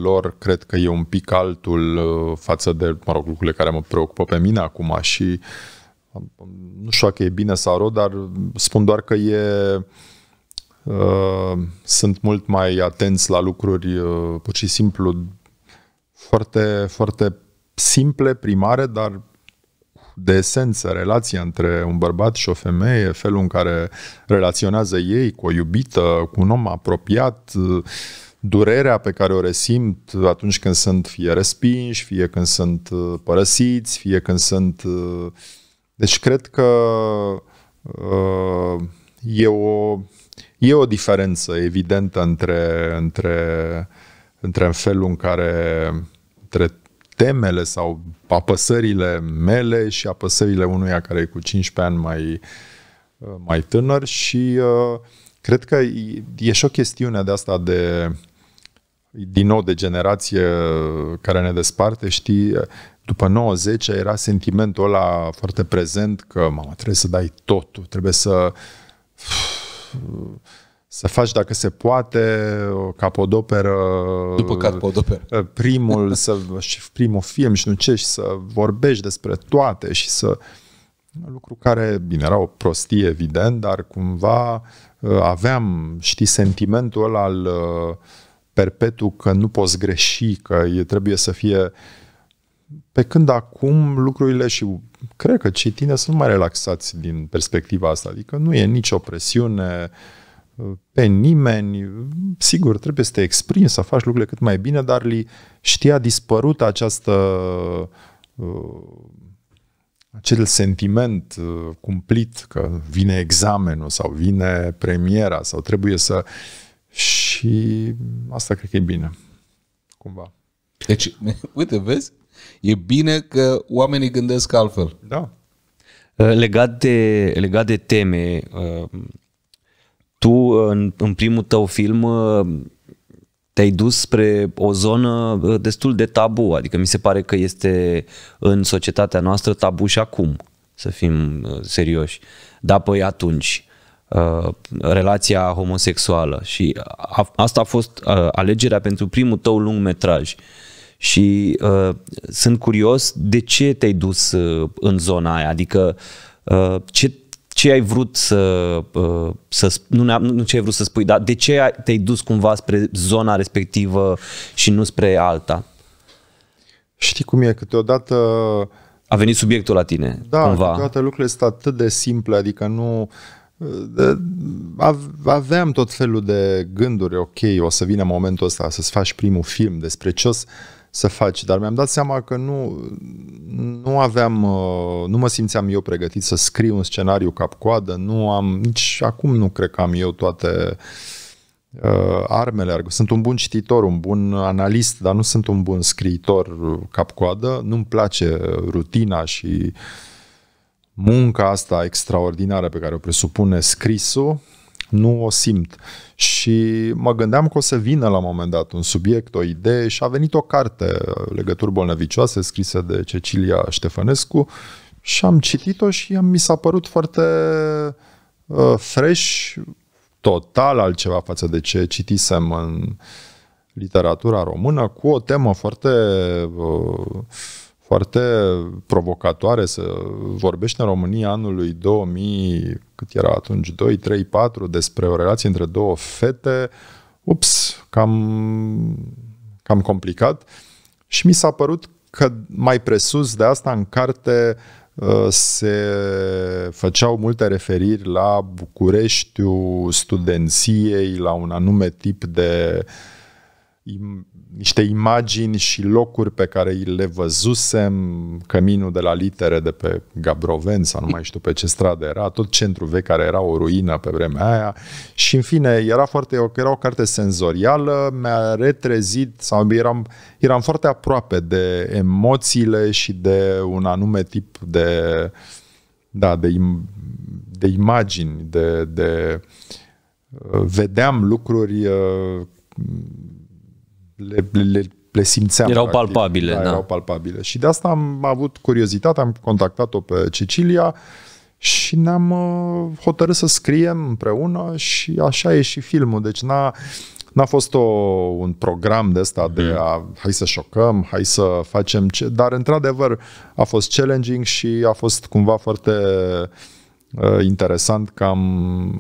Speaker 2: lor cred că e un pic altul uh, față de, mă rog, lucrurile care mă preocupă pe mine acum și nu știu dacă e bine sau rău, dar spun doar că e uh, sunt mult mai atenți la lucruri pur și simplu foarte, foarte simple, primare, dar de esență, relația între un bărbat și o femeie, felul în care relaționează ei cu o iubită, cu un om apropiat, durerea pe care o resimt atunci când sunt fie respinși, fie când sunt uh, părăsiți, fie când sunt... Uh, deci cred că uh, e o, e o diferență evidentă între, între uh, între felul în care între temele sau apăsările mele și apăsările unuia care e cu 15 ani mai, uh, mai tânăr și uh, cred că e și o chestiune de asta de din nou de generație uh, care ne desparte, știi, după 90 era sentimentul ăla foarte prezent că, mama, trebuie să dai totul, trebuie să să faci, dacă se poate, o capodoperă, După capodoperă. Eh, primul, să, și primul film și nu ce, și să vorbești despre toate și să... Lucru care, bine, era o prostie, evident, dar cumva eh, aveam, știi, sentimentul ăla al eh, perpetu că nu poți greși, că e, trebuie să fie... Pe când acum lucrurile și cred că cei tine sunt mai relaxați din perspectiva asta, adică nu e nicio presiune, uh, pe nimeni. Sigur, trebuie să te exprimi, să faci lucrurile cât mai bine, dar li știa dispărut această uh, acel sentiment uh, cumplit că vine examenul sau vine premiera sau trebuie să și asta cred că e bine. Cumva. Deci, uite, vezi? E bine că
Speaker 3: oamenii gândesc altfel. Da.
Speaker 1: Uh, legat de, legat de teme, tu în, în primul tău film uh, te-ai dus spre o zonă uh, destul de tabu, adică mi se pare că este în societatea noastră tabu și acum, să fim uh, serioși. Da, păi atunci, relația homosexuală și a, asta a fost alegerea pentru primul tău lung metraj și uh, sunt curios de ce te-ai dus în zona aia, adică uh, ce ce ai vrut să, uh, să nu, nu ce ai vrut să spui, dar de ce te-ai dus cumva spre zona respectivă și nu spre alta?
Speaker 2: Știi cum e, câteodată a venit subiectul la tine. Da, cumva. toate lucrurile sunt atât de simple, adică nu... Aveam tot felul de gânduri, ok, o să vină momentul ăsta să-ți faci primul film, despre ce o să să faci, dar mi-am dat seama că nu, nu aveam, uh, nu mă simțeam eu pregătit să scriu un scenariu cap-coadă, nu am, nici acum nu cred că am eu toate uh, armele. Sunt un bun cititor, un bun analist, dar nu sunt un bun scriitor cap-coadă, nu-mi place rutina și munca asta extraordinară pe care o presupune scrisul, nu o simt. Și mă gândeam că o să vină la un moment dat un subiect, o idee și a venit o carte, Legături bolnăvicioase, scrisă de Cecilia Ștefănescu și am citit-o și mi s-a părut foarte uh, fresh, total altceva față de ce citisem în literatura română, cu o temă foarte uh, foarte provocatoare să vorbești în România anului 2000, cât era atunci, 2, 3, 4, despre o relație între două fete, ups, cam, cam complicat. Și mi s-a părut că mai presus de asta în carte uh, se făceau multe referiri la Bucureștiul studenției, la un anume tip de niște imagini și locuri pe care le văzusem, căminul de la litere de pe Gabroven sau nu mai știu pe ce stradă era, tot centru vechi care era o ruină pe vremea aia și în fine era foarte, era o carte senzorială, mi-a retrezit sau eram, eram foarte aproape de emoțiile și de un anume tip de da, de, im, de imagini, de, de uh, vedeam lucruri uh, le, le, le, le simțeam. Erau practic. palpabile. Da, da. Erau palpabile. Și de asta am avut curiozitate, am contactat-o pe Cecilia și ne-am uh, hotărât să scriem împreună și așa e și filmul. Deci n-a, n-a fost o, un program de ăsta de mhm. a, hai să șocăm, hai să facem ce, dar într-adevăr a fost challenging și a fost cumva foarte uh, Uh, interesant că am,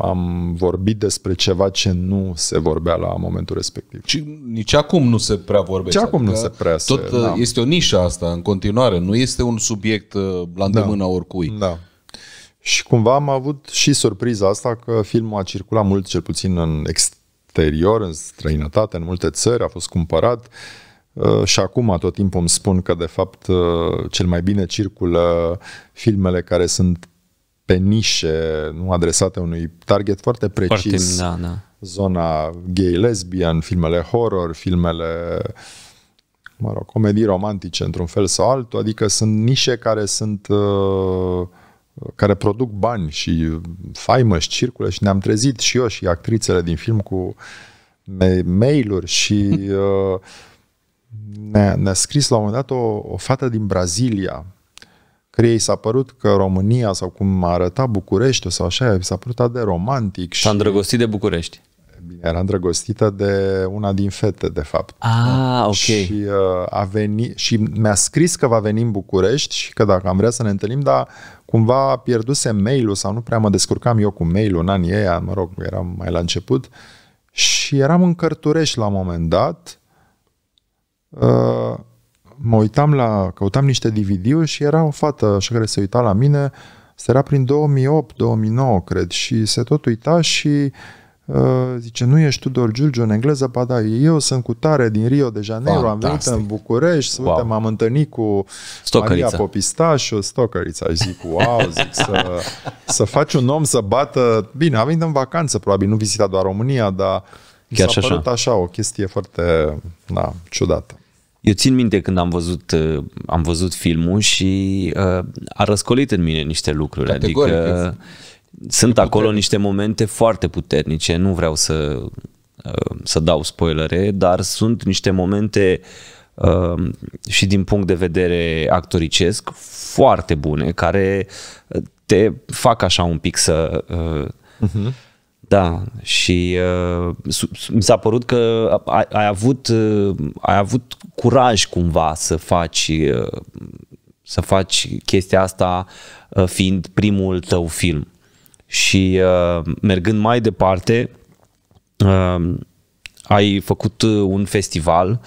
Speaker 2: am vorbit despre ceva ce nu se vorbea la momentul respectiv. Ci,
Speaker 3: nici acum nu se prea vorbește. Nici acum nu adică se prea se, tot uh, da.
Speaker 2: Este o nișă asta în continuare, nu este un subiect uh, la îndemâna da. oricui. Da. Și cumva am avut și surpriza asta că filmul a circulat mult, cel puțin în exterior, în străinătate, în multe țări, a fost cumpărat. Și acum tot timpul îmi spun că, de fapt, cel mai bine circulă filmele care sunt pe nișe, nu adresate unui target foarte precis. Foarte, da, da. Zona gay, lesbian, filmele horror, filmele mă rog, comedii romantice într-un fel sau altul, adică sunt nișe care sunt uh, care produc bani și faimă și circulă și ne-am trezit și eu și actrițele din film cu mail-uri și uh, ne-a, scris la un moment dat o, o fată din Brazilia că i s-a părut că România sau cum arăta București sau așa, s-a părut de romantic. S-a și... îndrăgostit de București. Era îndrăgostită de una din fete, de fapt. Ah, da. ok. Și, uh, a veni și mi-a scris că va veni în București și că dacă am vrea să ne întâlnim, dar cumva pierduse mail-ul sau nu prea mă descurcam eu cu mail-ul în anii ăia, mă rog, eram mai la început. Și eram în Cărturești la un moment dat. Uh, mă uitam la, căutam niște DVD-uri și era o fată așa care se uita la mine, se era prin 2008-2009, cred, și se tot uita și uh, zice, nu ești Tudor Giurgiu în engleză? Ba da, eu sunt cu tare din Rio de Janeiro, Fantastic. am venit în București, wow. uite, m-am întâlnit cu Stocărița. Maria Popistașu, Stocărița, și zic, wow, zic, să, să faci un om să bată, bine, am venit în vacanță, probabil, nu vizita doar România, dar Chiar s-a părut așa. așa o chestie foarte,
Speaker 1: da, ciudată. Eu țin minte când am văzut, uh, am văzut filmul și uh, a răscolit în mine niște lucruri. Adică Categoric, adică sunt acolo puternic. niște momente foarte puternice, nu vreau să, uh, să dau spoilere, dar sunt niște momente uh, și din punct de vedere actoricesc foarte bune, care te fac așa un pic să... Uh, uh-huh da, și uh, mi s-a părut că ai, ai, avut, uh, ai avut curaj cumva să faci, uh, să faci chestia asta uh, fiind primul tău film. Și uh, mergând mai departe, uh, ai făcut uh, un festival,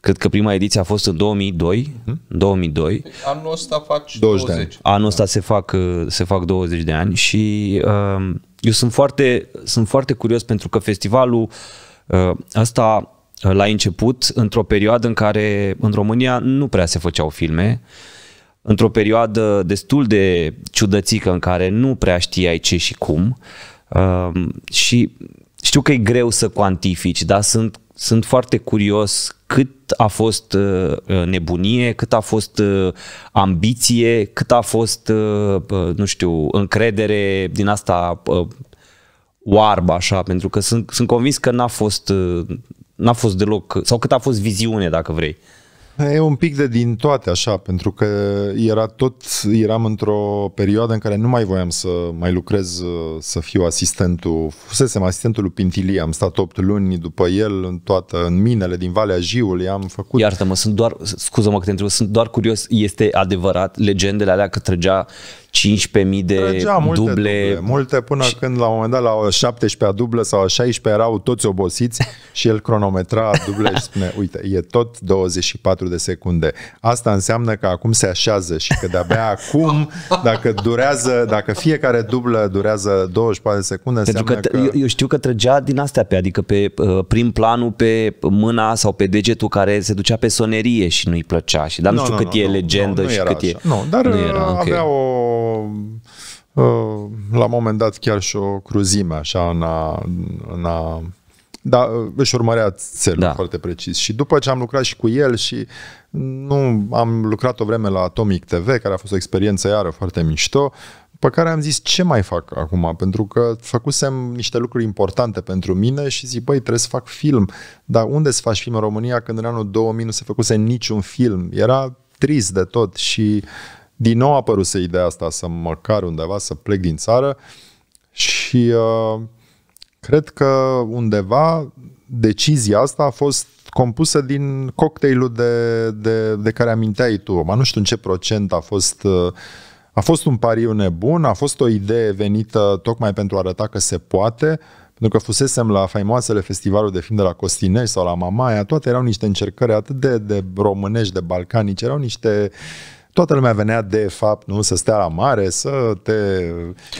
Speaker 1: cred că prima ediție a fost în 2002. Hmm? 2002.
Speaker 3: Anul ăsta faci 20. 20.
Speaker 1: Anul ăsta da. se, fac, uh, se fac 20 de ani și... Uh, eu sunt foarte, sunt foarte curios pentru că festivalul uh, ăsta uh, la început, într-o perioadă în care în România nu prea se făceau filme, într-o perioadă destul de ciudățică în care nu prea știai ce și cum uh, și știu că e greu să cuantifici, dar sunt sunt foarte curios cât a fost uh, uh, nebunie, cât a fost uh, ambiție, cât a fost, nu știu, încredere din asta oarbă, așa, pentru că sunt, sunt convins că n-a fost, n-a fost deloc, sau cât a fost viziune, dacă vrei.
Speaker 2: E un pic de din toate așa, pentru că era tot, eram într-o perioadă în care nu mai voiam să mai lucrez, uh, să fiu asistentul, fusesem asistentul lui Pintilie, am stat 8 luni după el în toată, în minele din Valea Jiului, am făcut... Iartă-mă, sunt doar, scuză-mă că te întreb, sunt doar curios, este adevărat legendele alea că trăgea 15.000 de Trăgea multe duble. duble. Multe până și... când la un moment dat la 17-a dublă sau a erau toți obosiți și el cronometra duble și spune, uite, e tot 24 de secunde. Asta înseamnă că acum se așează și că de-abia acum, dacă durează, dacă fiecare dublă durează 24 de secunde, Pentru că, că...
Speaker 1: Eu, eu știu că trăgea din astea pe, adică pe uh, prim planul pe mâna sau pe degetul care se ducea pe sonerie și nu-i plăcea. Și, dar nu, nu știu nu, cât nu, e legendă nu, nu și cât așa. e... Nu, dar nu era, uh, avea okay.
Speaker 2: o Uh, la un moment dat chiar și o cruzime așa în a, în a da, își urmărea țelul da. foarte precis. Și după ce am lucrat și cu el și nu am lucrat o vreme la Atomic TV, care a fost o experiență iară foarte mișto, pe care am zis ce mai fac acum, pentru că făcusem niște lucruri importante pentru mine și zic, băi, trebuie să fac film, dar unde să faci film în România când în anul 2000 nu se făcuse niciun film? Era trist de tot și uh, din nou a apăruse ideea asta să măcar undeva, să plec din țară și uh, cred că undeva decizia asta a fost compusă din cocktailul de, de, de care aminteai tu. Mă nu știu în ce procent a fost uh, a fost un pariu nebun, a fost o idee venită tocmai pentru a arăta că se poate, pentru că fusesem la faimoasele festivaluri de film de la Costinești sau la Mamaia, toate erau niște încercări atât de, de românești, de balcanici, erau niște uh, toată lumea venea de fapt nu să stea la mare, să te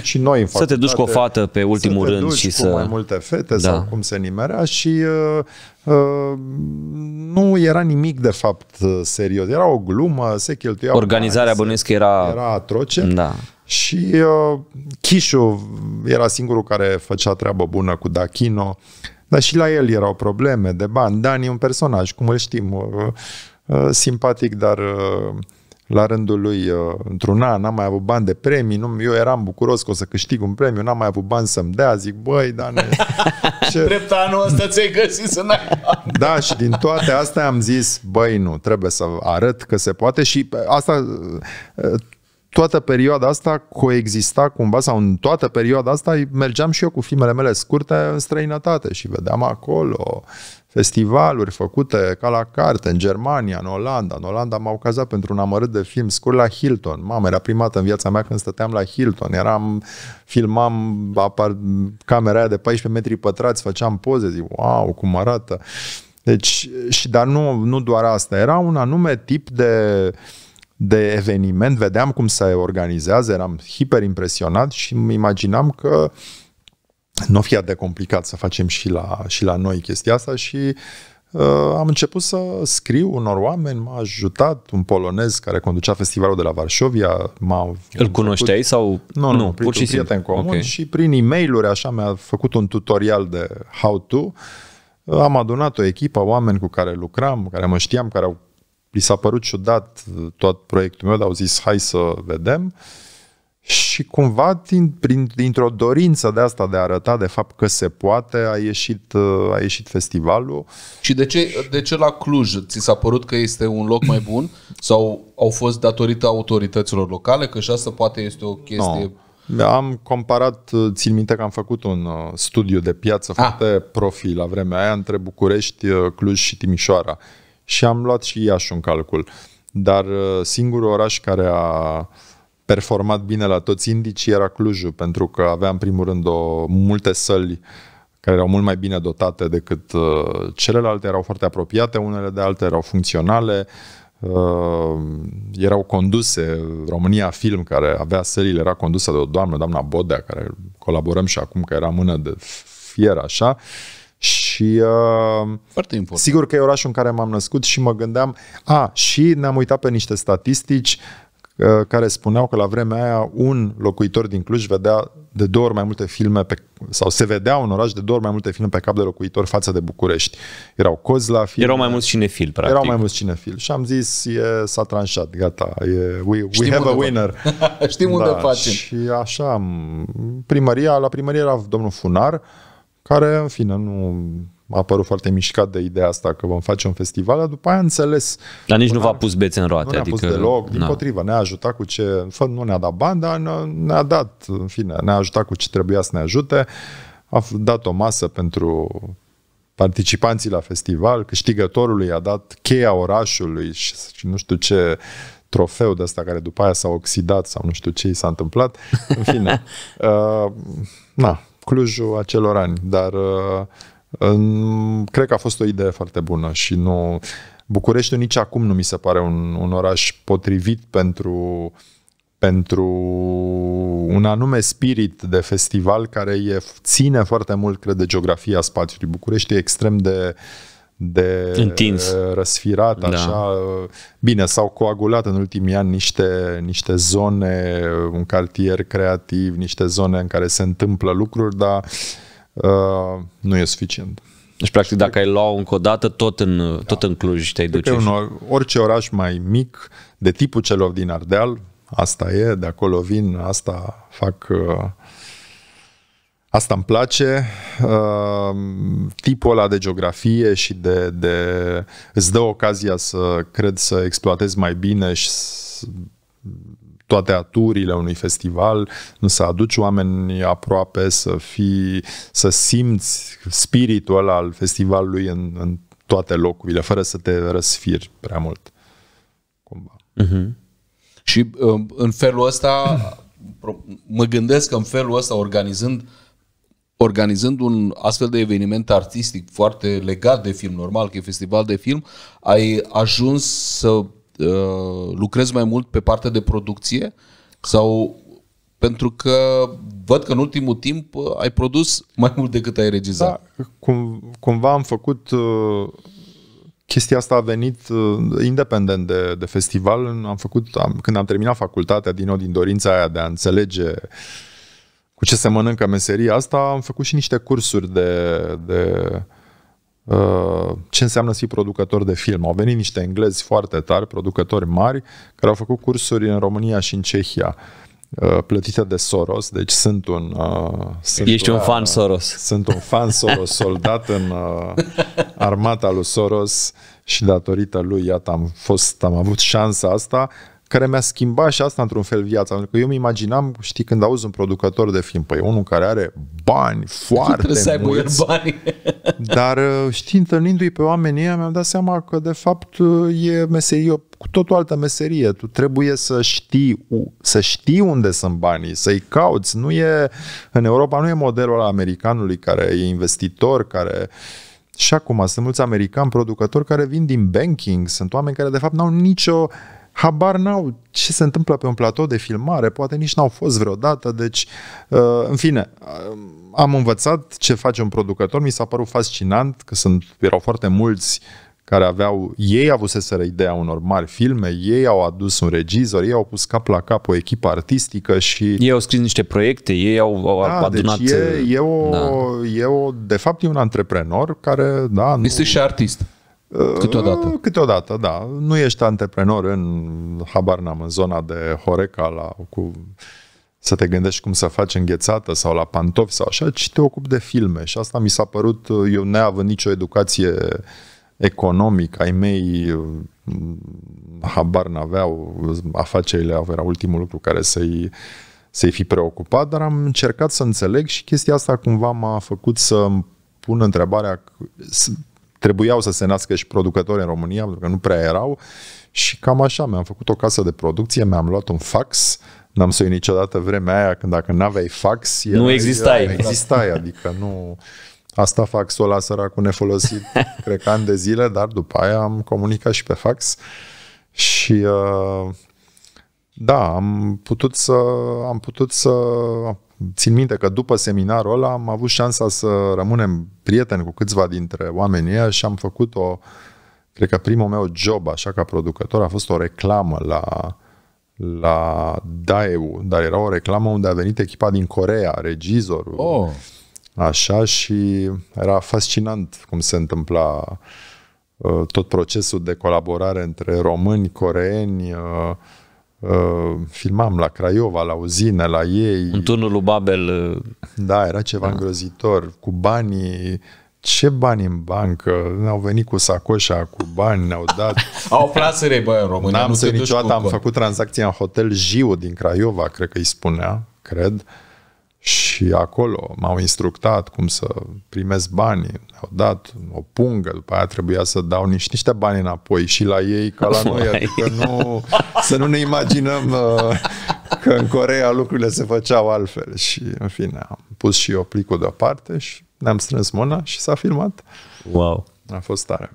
Speaker 2: și noi în Să te duci cu o fată pe ultimul să te rând duci și cu să mai multe fete da. sau cum se nimerea și uh, uh, nu era nimic de fapt uh, serios. Era o glumă, se cheltuia Organizarea bănuiesc că era era atroce. Da. Și uh, Chișu era singurul care făcea treabă bună cu Dachino, dar și la el erau probleme de bani. Dani e un personaj, cum îl știm, uh, uh, simpatic, dar uh, la rândul lui, uh, într-un an, n-am mai avut bani de premii, nu, eu eram bucuros că o să câștig un premiu, n-am mai avut bani să-mi dea, zic, băi, ne...
Speaker 3: Ce... Drept anul ăsta ți-ai găsit să n-ai
Speaker 2: Da, și din toate astea am zis, băi, nu, trebuie să arăt că se poate și uh, asta uh, toată perioada asta coexista cumva, sau în toată perioada asta mergeam și eu cu filmele mele scurte în străinătate și vedeam acolo festivaluri făcute ca la carte în Germania, în Olanda. În Olanda m-au cazat pentru un amărât de film scurt la Hilton. Mamă, era prima în viața mea când stăteam la Hilton. Eram, filmam apar, camera aia de 14 metri pătrați, făceam poze, zic, wow, cum arată. Deci, și dar nu, nu doar asta, era un anume tip de uh, de eveniment, vedeam cum se organizează, eram hiper impresionat și îmi imaginam că nu fi de complicat să facem și la, și la noi chestia asta și uh, am început să scriu unor oameni, m-a ajutat un polonez care conducea festivalul de la Varșovia. M-a Îl cunoșteai făcut... sau? Nu, nu, nu pur și simplu. prieten comun okay. și prin e mail așa mi-a făcut un tutorial de how-to. Am adunat o echipă, oameni cu care lucram, care mă știam, care au vi s-a părut ciudat uh, tot proiectul meu, dar au zis hai să vedem. Și cumva, din, prin, dintr-o dorință de asta de a arăta de fapt că se poate, a ieșit, uh, a ieșit festivalul. Și de ce, de ce la
Speaker 3: Cluj ți s-a părut că este un loc mai bun? Sau au fost datorită autorităților locale? Că și asta poate este o chestie...
Speaker 2: No. Am comparat, uh, țin minte că am făcut un studiu de piață ah. foarte la vremea aia între București, Cluj și Timișoara și am luat și Iași un calcul. Dar uh, singurul oraș care a performat bine la toți indicii era Clujul, pentru că avea în primul rând o, multe săli care erau mult mai bine dotate decât uh, celelalte, erau foarte apropiate unele de alte, erau funcționale, uh, erau conduse, România Film, care avea sălile, era condusă de o doamnă, doamna Bodea, care colaborăm și acum, că era mână de fier, așa, uh, și uh, Foarte important. sigur că e orașul în care m-am născut și mă gândeam, a, și ne-am uitat pe niște statistici uh, care spuneau că la vremea aia un locuitor din Cluj vedea de două ori mai multe filme pe, sau se vedea un oraș de două ori mai multe filme pe cap de locuitor față de București. Erau cozi la filme. Erau mai mulți cinefil, practic. Erau mai mulți cinefil. Și am zis, e, s-a tranșat, gata, e, we, we have a winner. Știm da, unde facem. Și așa, primăria, la primărie era domnul Funar, uh, care, în fine, nu a părut foarte mișcat de ideea asta că vom face un festival, dar după aia a înțeles.
Speaker 1: Dar nici nu v-a pus bețe în roate. Nu ne-a adică... pus deloc, din na.
Speaker 2: potrivă, ne-a ajutat cu ce, nu ne-a dat bani, dar ne-a dat, în fine, ne-a ajutat cu ce trebuia să ne ajute. A dat o masă pentru participanții la festival, câștigătorului a dat cheia orașului și nu știu ce trofeu de ăsta care după aia s-a oxidat sau nu știu ce i s-a întâmplat. În fine, uh, na, Clujul acelor ani, dar uh, în, cred că a fost o idee foarte bună și nu... Bucureștiul nici acum nu mi se pare un, un oraș potrivit pentru pentru un anume spirit de festival care e, ține foarte mult, cred, de geografia spațiului. București e extrem de uh, de Întins. Uh, răsfirat, da. așa. Uh, bine, s-au coagulat în ultimii ani niște, niște zone, uh, un cartier creativ, niște zone în care se întâmplă lucruri, dar uh, nu e suficient. Deci, practic, dacă ai lua încă o dată, tot în, da. tot în Cluj te-ai duce. Un, orice oraș mai mic, de tipul celor din Ardeal, asta e, de acolo vin, asta fac uh, Asta îmi place. Ehm, tipul ăla de geografie și de, de... îți dă ocazia să cred să exploatezi mai bine și să, toate aturile unui festival, să aduci oameni aproape, să fii, să simți spiritul ăla al festivalului în, în toate locurile, fără să te răsfiri prea mult. Cumva. Uh-huh. Și uh, în
Speaker 3: felul ăsta, mă gândesc că în felul ăsta, organizând organizând un astfel de eveniment artistic foarte legat de film, normal că e festival de film, ai ajuns să uh, lucrezi mai mult pe partea de producție sau pentru că văd că în ultimul timp uh, ai produs
Speaker 2: mai mult decât ai regizat. Da, cum, cumva am făcut uh, chestia asta a venit uh, independent de, de festival. Am făcut, am, când am terminat facultatea din nou din dorința aia de a înțelege uh, cu ce se mănâncă meseria asta, am făcut și niște cursuri de, de uh, ce înseamnă să fii producător de film. Au venit niște englezi foarte tari, producători mari, care au făcut cursuri în România și în Cehia uh, plătită de Soros, deci sunt un... Uh, sunt Ești un, un fan uh, Soros. Sunt un fan Soros, soldat în uh, armata lui Soros și datorită lui, iată, am fost, am avut șansa asta care mi-a schimbat și asta într-un fel viața. Pentru că eu mi imaginam, știi, când auzi un producător de film, păi unul care are bani foarte să mulți,
Speaker 1: bani.
Speaker 2: dar uh, știi, întâlnindu-i pe oamenii ăia, mi-am dat seama că de fapt uh, e meserie, cu tot o altă meserie. Tu trebuie să știi, să știi unde sunt banii, să-i cauți. Nu e, în Europa nu e modelul americanului care e investitor, care și acum sunt mulți americani producători care vin din banking, sunt oameni care de fapt n-au nicio habar n-au ce se întâmplă pe un platou de filmare, poate nici n-au fost vreodată, deci, uh, în fine, uh, am învățat ce face un producător, mi s-a părut fascinant că sunt, erau foarte mulți care aveau, ei avuseseră ideea unor mari filme, ei au adus un regizor, ei au pus cap la cap o echipă artistică și... Ei au scris niște proiecte, ei au, au da, deci adunat... Deci e, e, o, da. e o, de fapt e un antreprenor care, da... Este nu... și artist. Câteodată. Uh, câteodată, da. Nu ești antreprenor în, habar n-am, în zona de Horeca, la, cu, să te gândești cum să faci înghețată sau la pantofi sau așa, ci te ocupi de filme. Și asta mi s-a părut, uh, eu neavând nicio educație economică, ai mei uh, habar n-aveau, afacerile era ultimul lucru care să-i să fi preocupat, dar am încercat să înțeleg și chestia asta cumva m-a făcut să pun întrebarea, trebuiau să se nască și producători în România, pentru că nu prea erau. Și cam așa, mi-am făcut o casă de producție, mi-am luat un fax, n-am să niciodată vremea aia când dacă n-aveai fax... Era, nu existai. Era, existai, adică nu... Asta faxul ăla săracul nefolosit, cred că ani de zile, dar după aia am comunicat și pe fax și uh, da, am putut să am putut să țin minte că după seminarul ăla am avut șansa să rămânem prieteni cu câțiva dintre oamenii ăia și am făcut o, cred că primul meu job așa ca producător a fost o reclamă la, la Daewoo, dar era o reclamă unde a venit echipa din Corea, regizorul. Oh. Așa și era fascinant cum se întâmpla uh, tot procesul de colaborare între români, coreeni, uh, Uh, filmam la Craiova, la uzină, la ei. În turnul lui Babel. Uh, da, era ceva da. îngrozitor. Cu banii, ce bani în bancă? Ne-au venit cu sacoșa, cu bani, ne-au dat.
Speaker 3: au plasere, bă, în România. N-am să niciodată, am făcut
Speaker 2: tranzacția în hotel Jiu din Craiova, cred că îi spunea, cred. Uh, și acolo m-au instructat cum să primez banii, au dat o pungă, după aia trebuia să dau niște, niște bani înapoi și la ei ca la noi, adică nu, să nu ne imaginăm uh, că în Corea lucrurile se făceau altfel. Și în fine, am pus și eu plicul deoparte și ne-am strâns mâna și s-a filmat. Wow! A fost tare.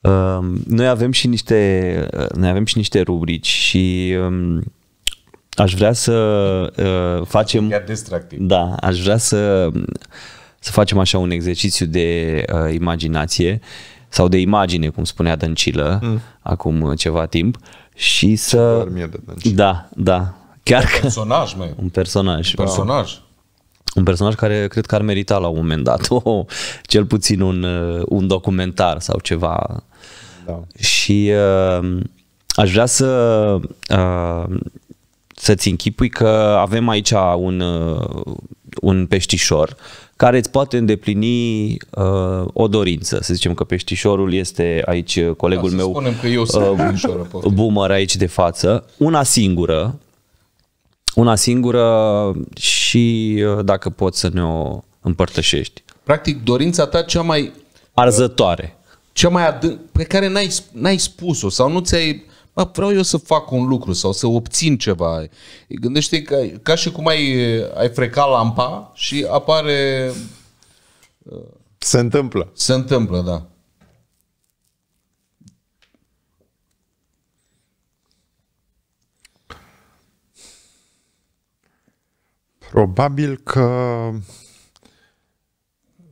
Speaker 1: Um, noi avem și niște uh, noi avem și niște rubrici și um, aș vrea să uh, facem... Chiar distractiv. Da, aș vrea să, să facem așa un exercițiu de uh, imaginație sau de imagine, cum spunea Dăncilă mm. acum ceva timp și să... De da, da. Chiar un că...
Speaker 3: personaj, mă.
Speaker 1: Un personaj. Un personaj. Da. Un personaj care cred că ar merita la un moment dat, o, cel puțin un, uh, un documentar sau ceva. Da. Și uh, aș vrea să uh, să-ți închipui că avem aici un, uh, un peștișor care îți poate îndeplini uh, o dorință. Să zicem că peștișorul este aici uh, colegul da, meu, că eu uh, boomer aici de față, una singură, una singură și uh, dacă poți să ne-o împărtășești. Practic, dorința ta cea mai... Arzătoare. Cea mai
Speaker 3: adânc, pe care n-ai, n-ai spus-o sau nu ți-ai Bă, vreau eu să fac un lucru sau să obțin ceva. Gândește că ca și cum ai, ai freca lampa și apare... Uh, Se întâmplă. Se întâmplă, da.
Speaker 2: Probabil că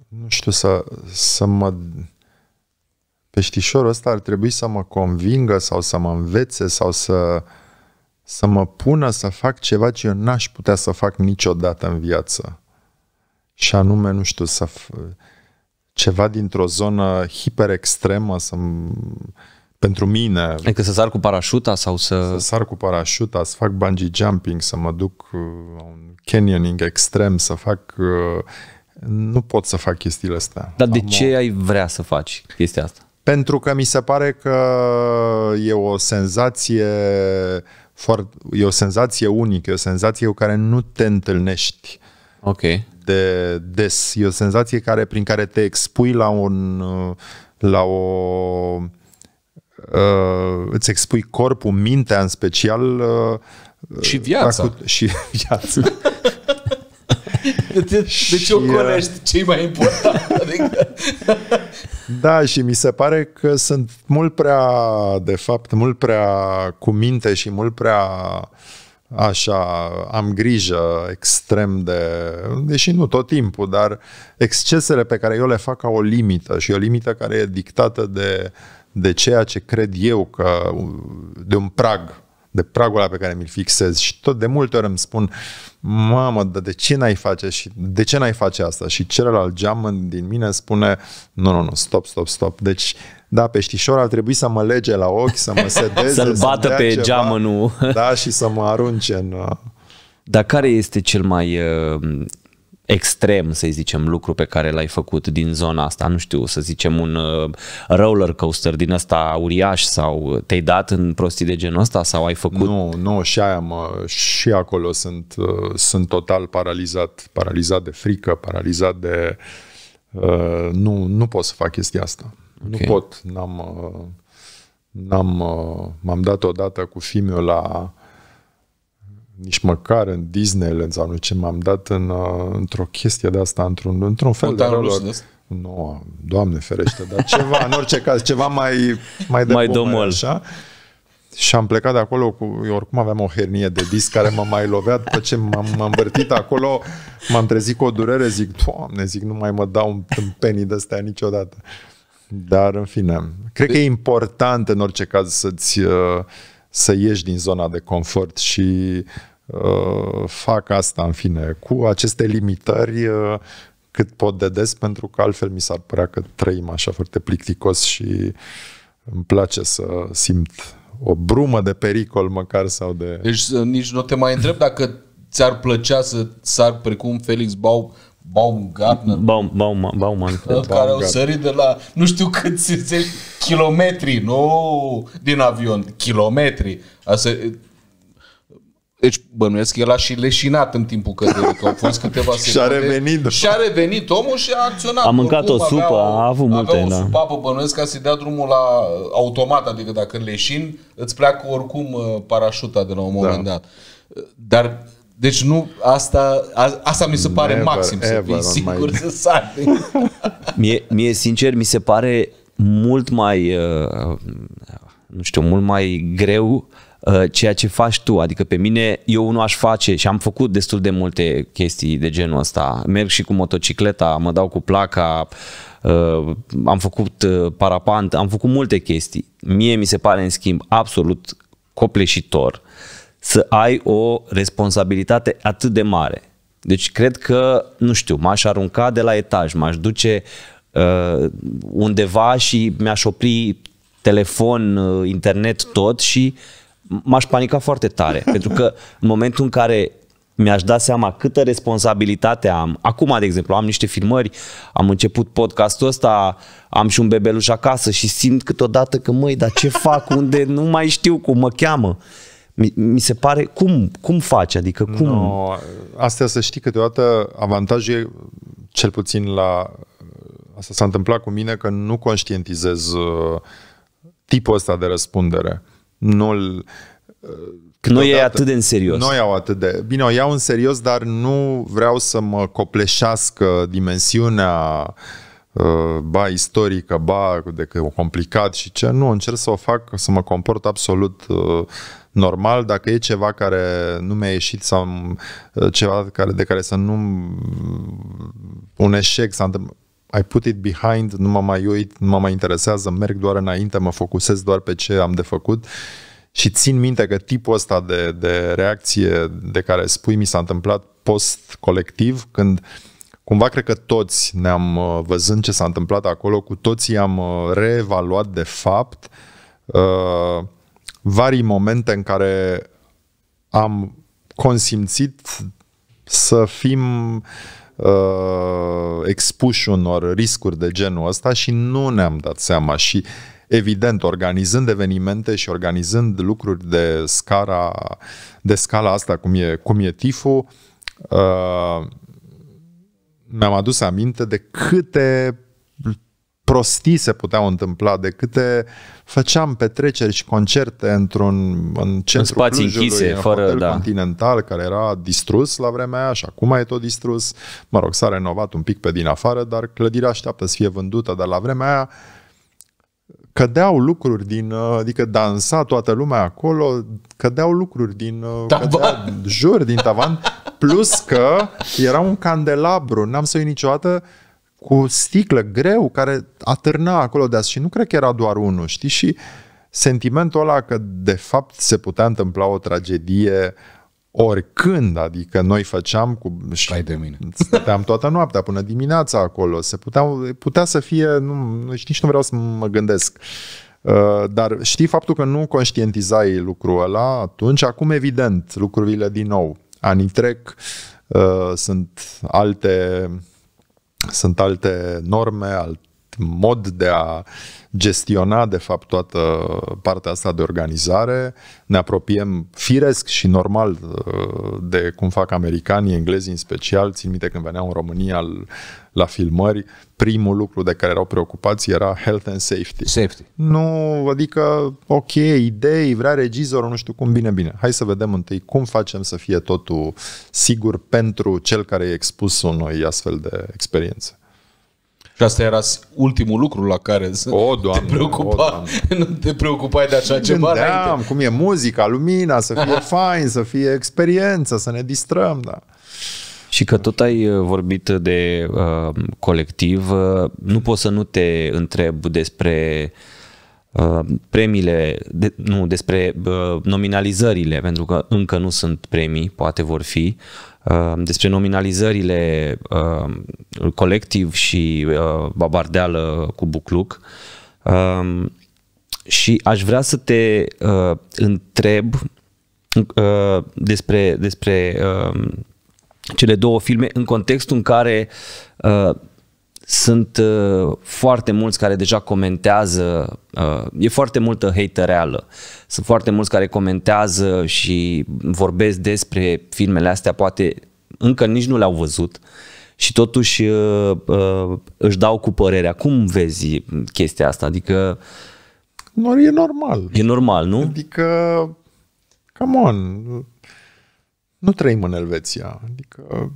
Speaker 2: nu știu să, să mă peștișorul ăsta ar trebui să mă convingă sau să mă învețe sau să, să mă pună să fac ceva ce eu n-aș putea să fac niciodată în viață. Și anume, nu știu, să f- ceva dintr-o zonă hiperextremă să pentru mine... Adică să sar cu parașuta sau să... Să sar cu parașuta, să fac bungee jumping, să mă duc la uh, un canyoning extrem, să fac... Uh, nu pot să fac chestiile astea. Dar de ce o... ai vrea să faci chestia asta? Pentru că mi se pare că e o senzație foarte, e o senzație unică, e o senzație cu care nu te întâlnești Ok. de des. E o senzație care, prin care te expui la un la o uh, îți expui corpul, mintea în special uh, și viața. Dacă, și viața. De, ce o
Speaker 3: ce ocolești uh, cei mai important? Adică-
Speaker 2: Da, și mi se pare că sunt mult prea, de fapt, mult prea cu minte și mult prea așa, am grijă extrem de, deși nu tot timpul, dar excesele pe care eu le fac au o limită și o limită care e dictată de, de ceea ce cred eu că, de un prag de pragul ăla pe care mi-l fixez și tot de multe ori îmi spun mamă, dar de ce n-ai face și de ce n-ai face asta? Și celălalt geam din mine spune nu, nu, nu, stop, stop, stop. Deci da, peștișor ar trebui să mă lege la ochi, să mă sedeze, să-l bată să pe ceva, geamă, nu? da, și să mă arunce în... Uh,
Speaker 1: dar care este cel mai uh, extrem, să zicem, lucru pe care l-ai făcut din zona asta, nu știu, să zicem un uh, roller
Speaker 2: coaster din ăsta uriaș sau te-ai dat în prostii de genul ăsta sau ai făcut... Nu, nu, și aia mă, și acolo sunt, uh, sunt total paralizat, paralizat de frică, paralizat de... Uh, nu, nu pot să fac chestia asta. Okay. Nu pot, n-am... Uh, n-am m-am dat odată cu fimiu la nici măcar în Disneyland sau nu ce, m-am dat în, uh, într-o chestie de asta, într-un, într-un fel de rolor. Nu, doamne ferește, dar ceva, în orice caz, ceva mai, mai mai domol. Așa. Și am plecat de acolo, cu, eu oricum aveam o hernie de disc care m-a mai lovea, după ce m-am, m-am acolo, m-am trezit cu o durere, zic, doamne, zic, nu mai mă dau un tâmpenii de astea niciodată. Dar, în fine, cred că e important în orice caz să-ți uh, să ieși din zona de confort și uh, fac asta, în fine, cu aceste limitări uh, cât pot de des, pentru că altfel mi s-ar părea că trăim așa foarte plicticos și îmi place să simt o brumă de pericol măcar sau de... Deci
Speaker 3: uh, nici nu te mai întreb dacă ți-ar plăcea să sar precum Felix Bau
Speaker 1: Baumgartner. Baum, Baum, Bauman, cred. Care au sărit
Speaker 3: de la nu știu câți zeci, kilometri, nu din avion, kilometri. Asta, deci bănuiesc că el a și leșinat în timpul căderii, că au fost câteva secunde. și a revenit. Da. Și a revenit omul și a acționat. A mâncat Oricum, o supă, o, a avut multe. Avea o da. supapă, bănuiesc ca să-i dea drumul la automat, adică dacă leșin, îți pleacă oricum uh, parașuta de la un da. moment da. dat. Dar deci nu, asta, a, asta mi se pare never, maxim, să fii sigur my... să sari.
Speaker 1: mie, mie, sincer, mi se pare mult mai, uh, nu știu, mult mai greu uh, ceea ce faci tu. Adică pe mine, eu nu aș face și am făcut destul de multe chestii de genul ăsta. Merg și cu motocicleta, mă dau cu placa, uh, am făcut uh, parapant, am făcut multe chestii. Mie mi se pare, în schimb, absolut copleșitor uh, să ai o responsabilitate atât de mare. Deci cred că, nu știu, m-aș arunca de la etaj, m-aș duce uh, undeva și mi-aș opri telefon, uh, internet, tot și m-aș panica foarte tare. pentru că în momentul în care mi-aș da seama câtă responsabilitate am. Acum, de exemplu, am niște filmări, am început podcastul ăsta, am și un bebeluș acasă și simt câteodată că, măi, dar ce fac, unde, nu mai știu cum mă cheamă. Mi, mi se pare,
Speaker 2: cum, cum faci? Adică cum... No, astea să știi câteodată avantajul e, cel puțin la... Asta s-a întâmplat cu mine că nu conștientizez uh, tipul ăsta de răspundere. Nu-l... Uh, nu e atât de în serios. Nu iau atât de... Bine, o iau în serios, dar nu vreau să mă copleșească dimensiunea uh, Uh, ba istorică, ba de că complicat și ce. Nu, încerc să o fac, să mă comport absolut uh, normal. Dacă e ceva care nu mi-a ieșit sau uh, ceva care, de care să nu... un eșec s-a întâmplat, I put it behind, nu mă mai uit, nu mă mai interesează, merg doar înainte, mă focusez doar pe ce am de făcut și țin minte că tipul ăsta de, de reacție de care spui mi s-a întâmplat post-colectiv, când uh, Cumva cred că toți ne-am, uh, văzând ce s-a întâmplat acolo, cu toții am uh, reevaluat de fapt vari uh, varii momente în care am consimțit să fim uh, expuși unor riscuri de genul ăsta și nu ne-am dat seama și evident, organizând evenimente și organizând lucruri de scara de scala asta cum e, cum e tiful, uh, mi-am adus aminte de câte prostii se puteau întâmpla, de câte făceam petreceri și concerte într-un în centru în spații Clujului, închise, în fără, hotel da. continental care era distrus la vremea aia și acum e tot distrus. Mă rog, s-a renovat un pic pe din afară, dar clădirea așteaptă să fie vândută, dar la vremea aia cădeau lucruri din, adică dansa toată lumea acolo, cădeau lucruri din tavan. Cădea, jur, din tavan Plus că era un candelabru, n-am să uit niciodată, cu sticlă greu care atârna acolo de și nu cred că era doar unul, știi? Și sentimentul ăla că de fapt se putea întâmpla o tragedie oricând, adică noi făceam cu... Stai de mine. Stăteam toată noaptea până dimineața acolo, se putea, putea să fie, nu, nici nu vreau să mă gândesc. Uh, dar știi faptul că nu conștientizai lucrul ăla atunci, acum evident lucrurile din nou anii trec, uh, sunt alte, sunt alte norme, alt, mod de a gestiona, de fapt, toată partea asta de organizare. Ne apropiem firesc și normal uh, de cum fac americanii, englezii în special. Țin minte când veneau în România la filmări, primul lucru de care erau preocupați era health and safety. Safety. Nu, adică, ok, idei, vrea regizorul, nu știu cum, bine, bine. Hai să vedem întâi cum facem să fie totul sigur pentru cel care e expus unui astfel de experiență. Și asta era ultimul lucru la care să o, doamne, te preocupa, o, doamne. nu te preocupai de așa ceva Gândeam, cum e muzica, lumina, să fie fain, să fie experiență, să ne distrăm, da.
Speaker 1: Și că tot ai uh, vorbit de uh, colectiv, uh, nu pot să nu te întreb despre uh, premiile, de, nu, despre uh, nominalizările, pentru că încă nu sunt premii, poate vor fi, uh, Uh, despre nominalizările uh, colectiv și uh, babardeală cu bucluc. Um, și aș vrea să te întreb despre, despre um, cele două filme în contextul în care sunt uh, foarte mulți care deja comentează, uh, e foarte multă hate reală. Sunt foarte mulți care comentează și vorbesc despre filmele astea, poate încă nici nu le-au văzut și totuși uh, uh, își dau cu părerea. Cum vezi chestia asta? Adică
Speaker 2: nu, e normal. E normal, nu? Adică come on. Nu trăim în Elveția. Adică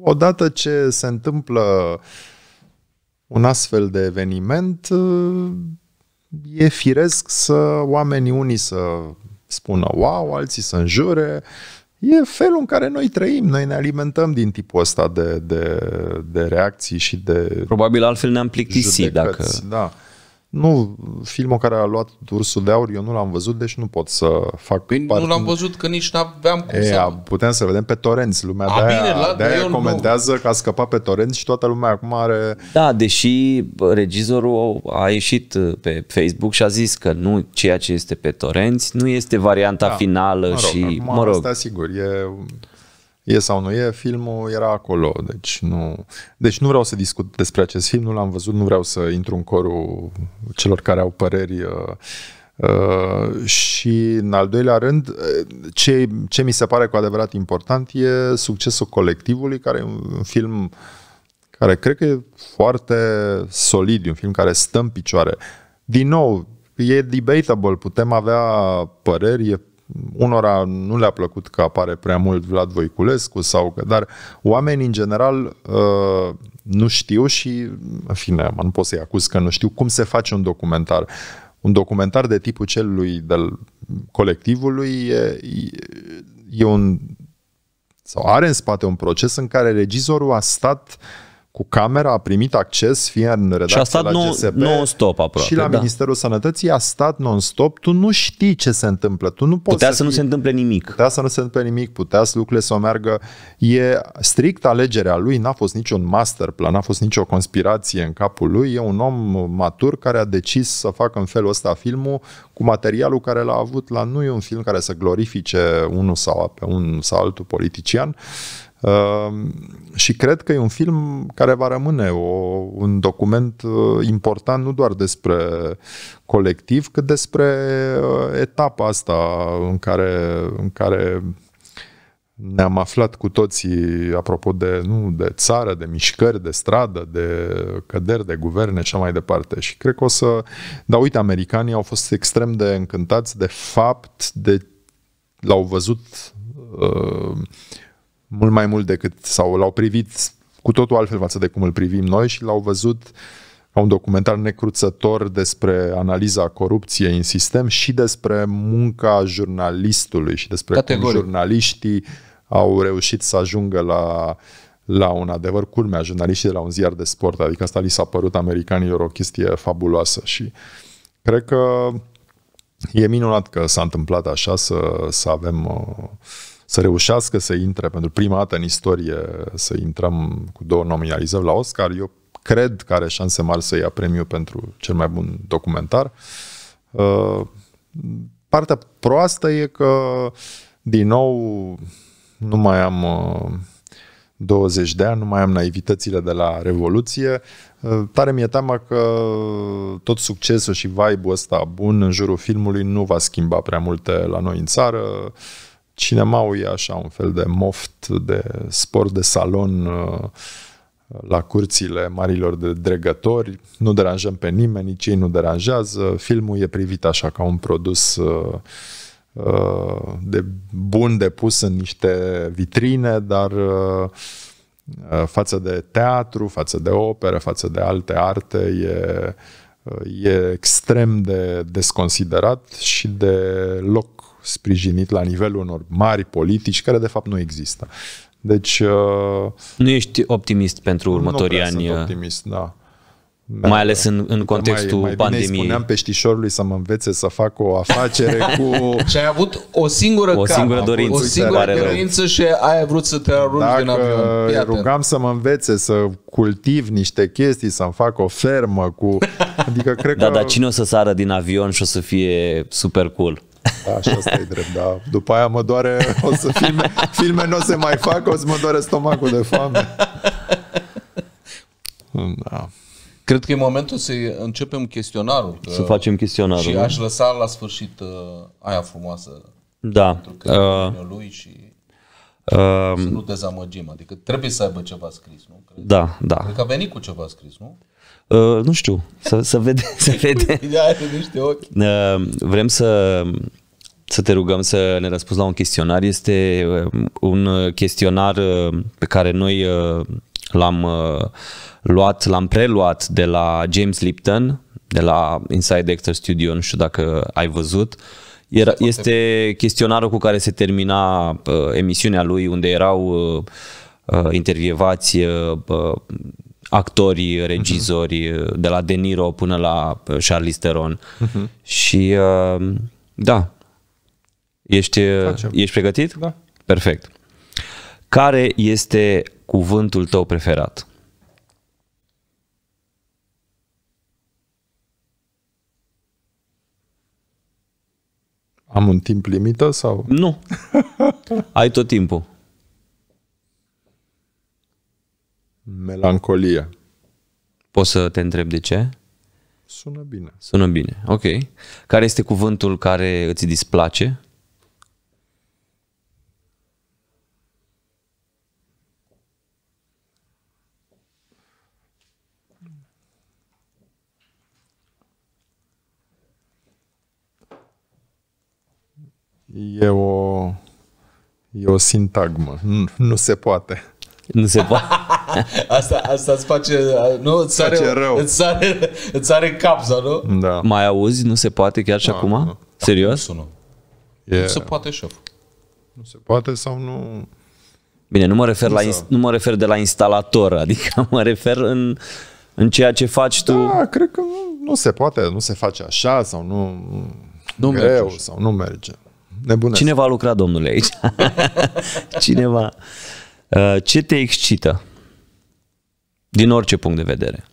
Speaker 2: odată ce se întâmplă un astfel de eveniment, uh, e firesc să oamenii unii să spună wow, alții să înjure. E felul în care noi trăim, noi ne alimentăm din tipul ăsta de, de, de reacții și de Probabil altfel ne-am plictisit judecăți. dacă... Da. Nu, filmul care a luat Ursul de Aur, eu nu l-am văzut, deci nu pot să fac păi parte. nu l-am
Speaker 3: văzut, că nici n-aveam cum Ea, să...
Speaker 2: Putem să vedem pe torenți, lumea a, de aia, bine, la, de aia comentează nu. că a scăpat pe torenți și toată lumea acum are... Da, deși regizorul a
Speaker 1: ieșit pe Facebook și a zis că nu, ceea ce este pe torenți nu este varianta da, finală mă rog, și... Mă rog, asta
Speaker 2: sigur, e e sau nu e, filmul era acolo, deci nu, deci nu vreau să discut despre acest film, nu l-am văzut, nu vreau să intru în corul celor care au păreri uh, uh și în al doilea rând, uh, ce, ce mi se pare cu adevărat important e succesul colectivului, care e un film care cred că e foarte solid, un film care stă în picioare. Din nou, e debatable, putem avea păreri, e unora nu le-a plăcut că apare prea mult Vlad Voiculescu sau că, dar oamenii în general uh, nu știu și, în fine, nu pot să-i acuz că nu știu cum se face un documentar. Un documentar de tipul celui del colectivului e, e un sau are în spate un proces în care regizorul a stat uh, cu camera a primit acces fie în redacția și a stat la GSP non-stop aproape, și la da. Ministerul Sănătății a stat non-stop, tu nu știi ce se întâmplă, tu nu poți Putea să, să nu fii, se întâmple nimic. Putea să nu se întâmple nimic, putea să lucrurile să o meargă. E strict alegerea lui, n-a fost niciun master plan, n-a fost nicio conspirație în capul lui, e un om matur care a decis să facă în felul ăsta filmul cu materialul care l-a avut la nu e un film care să glorifice unul sau pe un sau altul politician, Ehm, și cred că e un film care va rămâne o, un document uh, important nu doar despre colectiv, cât despre uh, etapa asta în care, în care ne-am aflat cu toții, apropo de, nu, de țară, de mișcări, de stradă, de căderi, de guverne și mai departe. Și cred că o să... Dar uite, americanii au fost extrem de încântați de fapt de... L-au văzut uh, mult mai mult decât, sau l-au privit cu totul altfel față de cum îl privim noi și l-au văzut ca un documentar necruțător despre analiza corupției în sistem și despre munca jurnalistului și despre Categoric. cum jurnaliștii au reușit să ajungă la, la un adevăr culmea jurnaliștii de la un ziar de sport. Adică asta li s-a părut americanilor o chestie fabuloasă și cred că e minunat că s-a întâmplat așa să, să avem uh, să reușească să intre pentru prima dată în istorie, să intrăm cu două nominalizări la Oscar, eu cred că are șanse mari să ia premiu pentru cel mai bun documentar. Uh, partea proastă e că, din nou, nu mai am 20 uh, de ani, nu mai am naivitățile de la Revoluție. Uh, tare mi-e teamă că tot succesul și vibe-ul ăsta bun în jurul filmului nu va schimba prea multe la noi în țară. Uh, Cinemau e așa un fel de moft, de sport de salon uh, la curțile marilor de dregători, nu deranjăm pe nimeni, nici ei nu deranjează, filmul e privit așa ca un produs uh, uh, de bun depus în niște vitrine, dar față de teatru, față de operă, față de alte arte, e, e extrem de desconsiderat și de loc sprijinit la nivelul unor mari politici care de fapt nu există. Deci... Uh, nu ești optimist pentru următorii nu ani? Nu uh, optimist, da. Da, mai ales în, în contextul mai, mai pandemiei. Bine spuneam peștișorului să mă învețe să fac o afacere cu... și ai avut o
Speaker 3: singură
Speaker 1: o singură cam, dorință, o singură dorință
Speaker 2: și ai vrut să te arunci Dacă din avion. rugam să mă învețe să cultiv niște chestii, să-mi fac o fermă cu... Adică cred da, că... dar cine
Speaker 1: o să sară din avion și o să fie super cool? Da, stai drept,
Speaker 2: da. după aia mă doare, o să filme, filme nu o să mai fac, o să mă doare stomacul de foame.
Speaker 3: Da. Cred că e momentul să începem chestionarul. să facem chestionarul. Și da. aș lăsa la sfârșit uh, aia frumoasă.
Speaker 1: Da. Pentru că uh, lui și uh, să nu
Speaker 3: dezamăgim. Adică trebuie să aibă ceva
Speaker 1: scris, nu? Cred. Da, da. Cred
Speaker 3: că a venit cu ceva scris, nu?
Speaker 1: Uh, nu știu, să, să vedem. Să vede. Uh, vrem să, să te rugăm să ne răspunzi la un chestionar. Este uh, un chestionar pe care noi l-am luat, l-am preluat de la James Lipton, de la Inside Actor Studio, nu știu dacă ai văzut. Era, este chestionarul cu care se termina uh, emisiunea lui, unde erau uh, intervievați uh, actori, mhm. regizori, uh-huh. de la De Niro până la uh, Charlize Theron. Uh-huh. Și uh, da, ești, uh, Facem. ești pregătit? Da. Perfect. Care este cuvântul tău
Speaker 2: preferat? Am un timp limită sau? Nu. Ai tot timpul.
Speaker 1: Melancolia. Poți să te întreb de ce?
Speaker 2: Sună bine.
Speaker 1: Sună bine, ok. Care este cuvântul care îți displace?
Speaker 2: E o, e o sintagmă. Nu, nu se poate. Nu se poate.
Speaker 3: asta, asta îți face, nu, îți sare, face rău. Îți sare, îți sare cap, sau
Speaker 1: nu? Da. Mai auzi, nu se poate chiar și da, acum? Da. Serios? Nu, e... nu se
Speaker 3: poate, șef.
Speaker 2: Nu se poate sau nu...
Speaker 1: Bine, nu mă refer, la, exact. nu mă refer de la instalator, adică mă refer în, în ceea ce faci tu. Da, cred că nu, nu se poate,
Speaker 2: nu se face așa sau nu... Nu greu, merge. Așa. sau nu
Speaker 1: merge. Nebunesc. Cineva a lucrat, domnule, aici. Cineva. Uh, ce te excită? Din orice punct de vedere.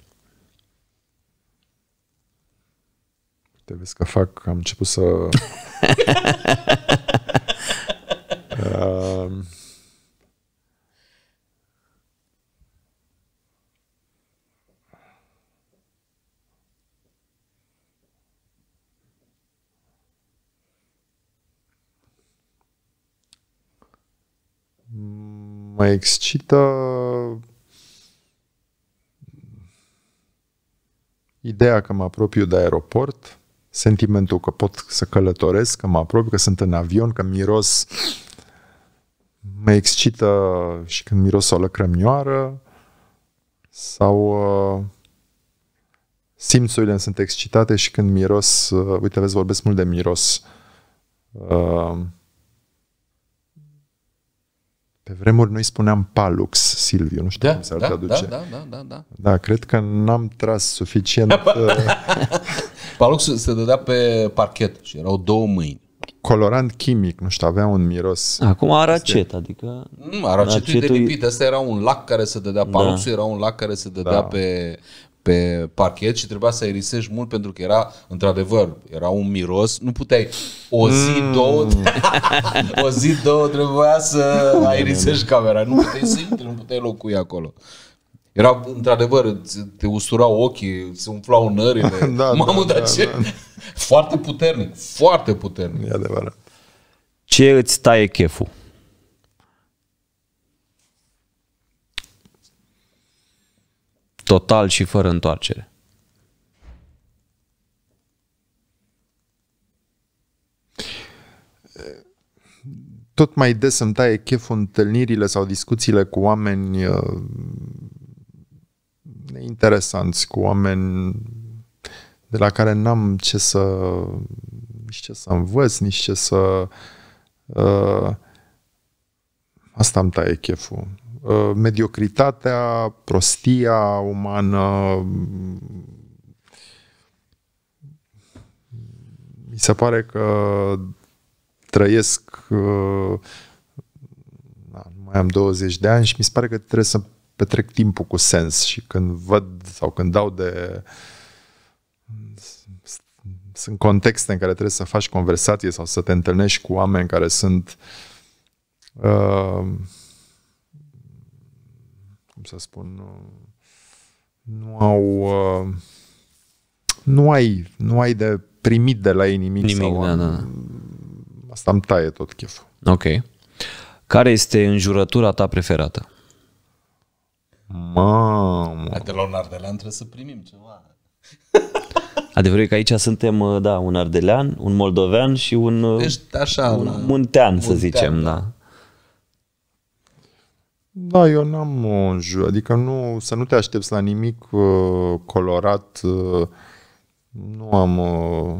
Speaker 2: Te vezi că fac, am început să... uh... mă excită ideea că mă apropiu de aeroport, sentimentul că pot să călătoresc, că mă apropiu, că sunt în avion, că miros, mă excită și când miros o lăcrămioară sau uh, simțurile sunt excitate și când miros, uh, uite, vezi, vorbesc mult de miros. Uh, pe vremuri noi spuneam palux, Silviu, nu știu da, cum s-ar da, traduce. Da, da, da, da, da. cred că n-am tras suficient. Uh, palux se dădea pe parchet și erau două mâini. Colorant chimic, nu știu, avea un miros. Acum aracet, adică... Nu, mm, aracetul, aracetul e de lipit.
Speaker 3: Asta era un lac care se dădea, da. paluxul era un lac care se dădea da. pe, pe parchet și trebuia să aerisești mult pentru că era, într-adevăr, era un miros, nu puteai o zi, mm. două, o zi, două trebuia să aerisești camera, nu puteai să intri, nu puteai locui acolo. Era, într-adevăr, te usurau ochii, se umflau nările. Da, da, Mamă, da, dar da, ce... Da. Foarte puternic, foarte puternic.
Speaker 1: E adevărat. Ce îți taie cheful? total și fără întoarcere.
Speaker 2: Tot mai des îmi taie cheful întâlnirile sau discuțiile cu oameni uh, interesanți, cu oameni de la care n-am ce să nici ce să învăț, nici ce să uh, asta îmi taie cheful Uh, mediocritatea, prostia umană, mi se pare că trăiesc da, mai am 20 de ani și mi se pare că trebuie să petrec timpul cu sens și când văd sau când dau de sunt contexte în care trebuie să faci conversație sau să te întâlnești cu oameni care sunt uh, cum să spun, nu au... Nu ai, nu ai de primit de la ei nimic. nimic sau da, da, da. Asta îmi taie tot cheful.
Speaker 1: Ok. Care este înjurătura ta
Speaker 2: preferată?
Speaker 1: Mamă! Hai
Speaker 3: de la un ardelean trebuie să primim ceva.
Speaker 1: Adevărul e că aici suntem, da, un ardelean, un moldovean și un, Ești
Speaker 2: așa, un muntean,
Speaker 1: muntean, să zicem, da. da.
Speaker 2: Da, eu n-am un jur, adică nu, să nu te aștepți la nimic uh, colorat, uh, nu am, uh,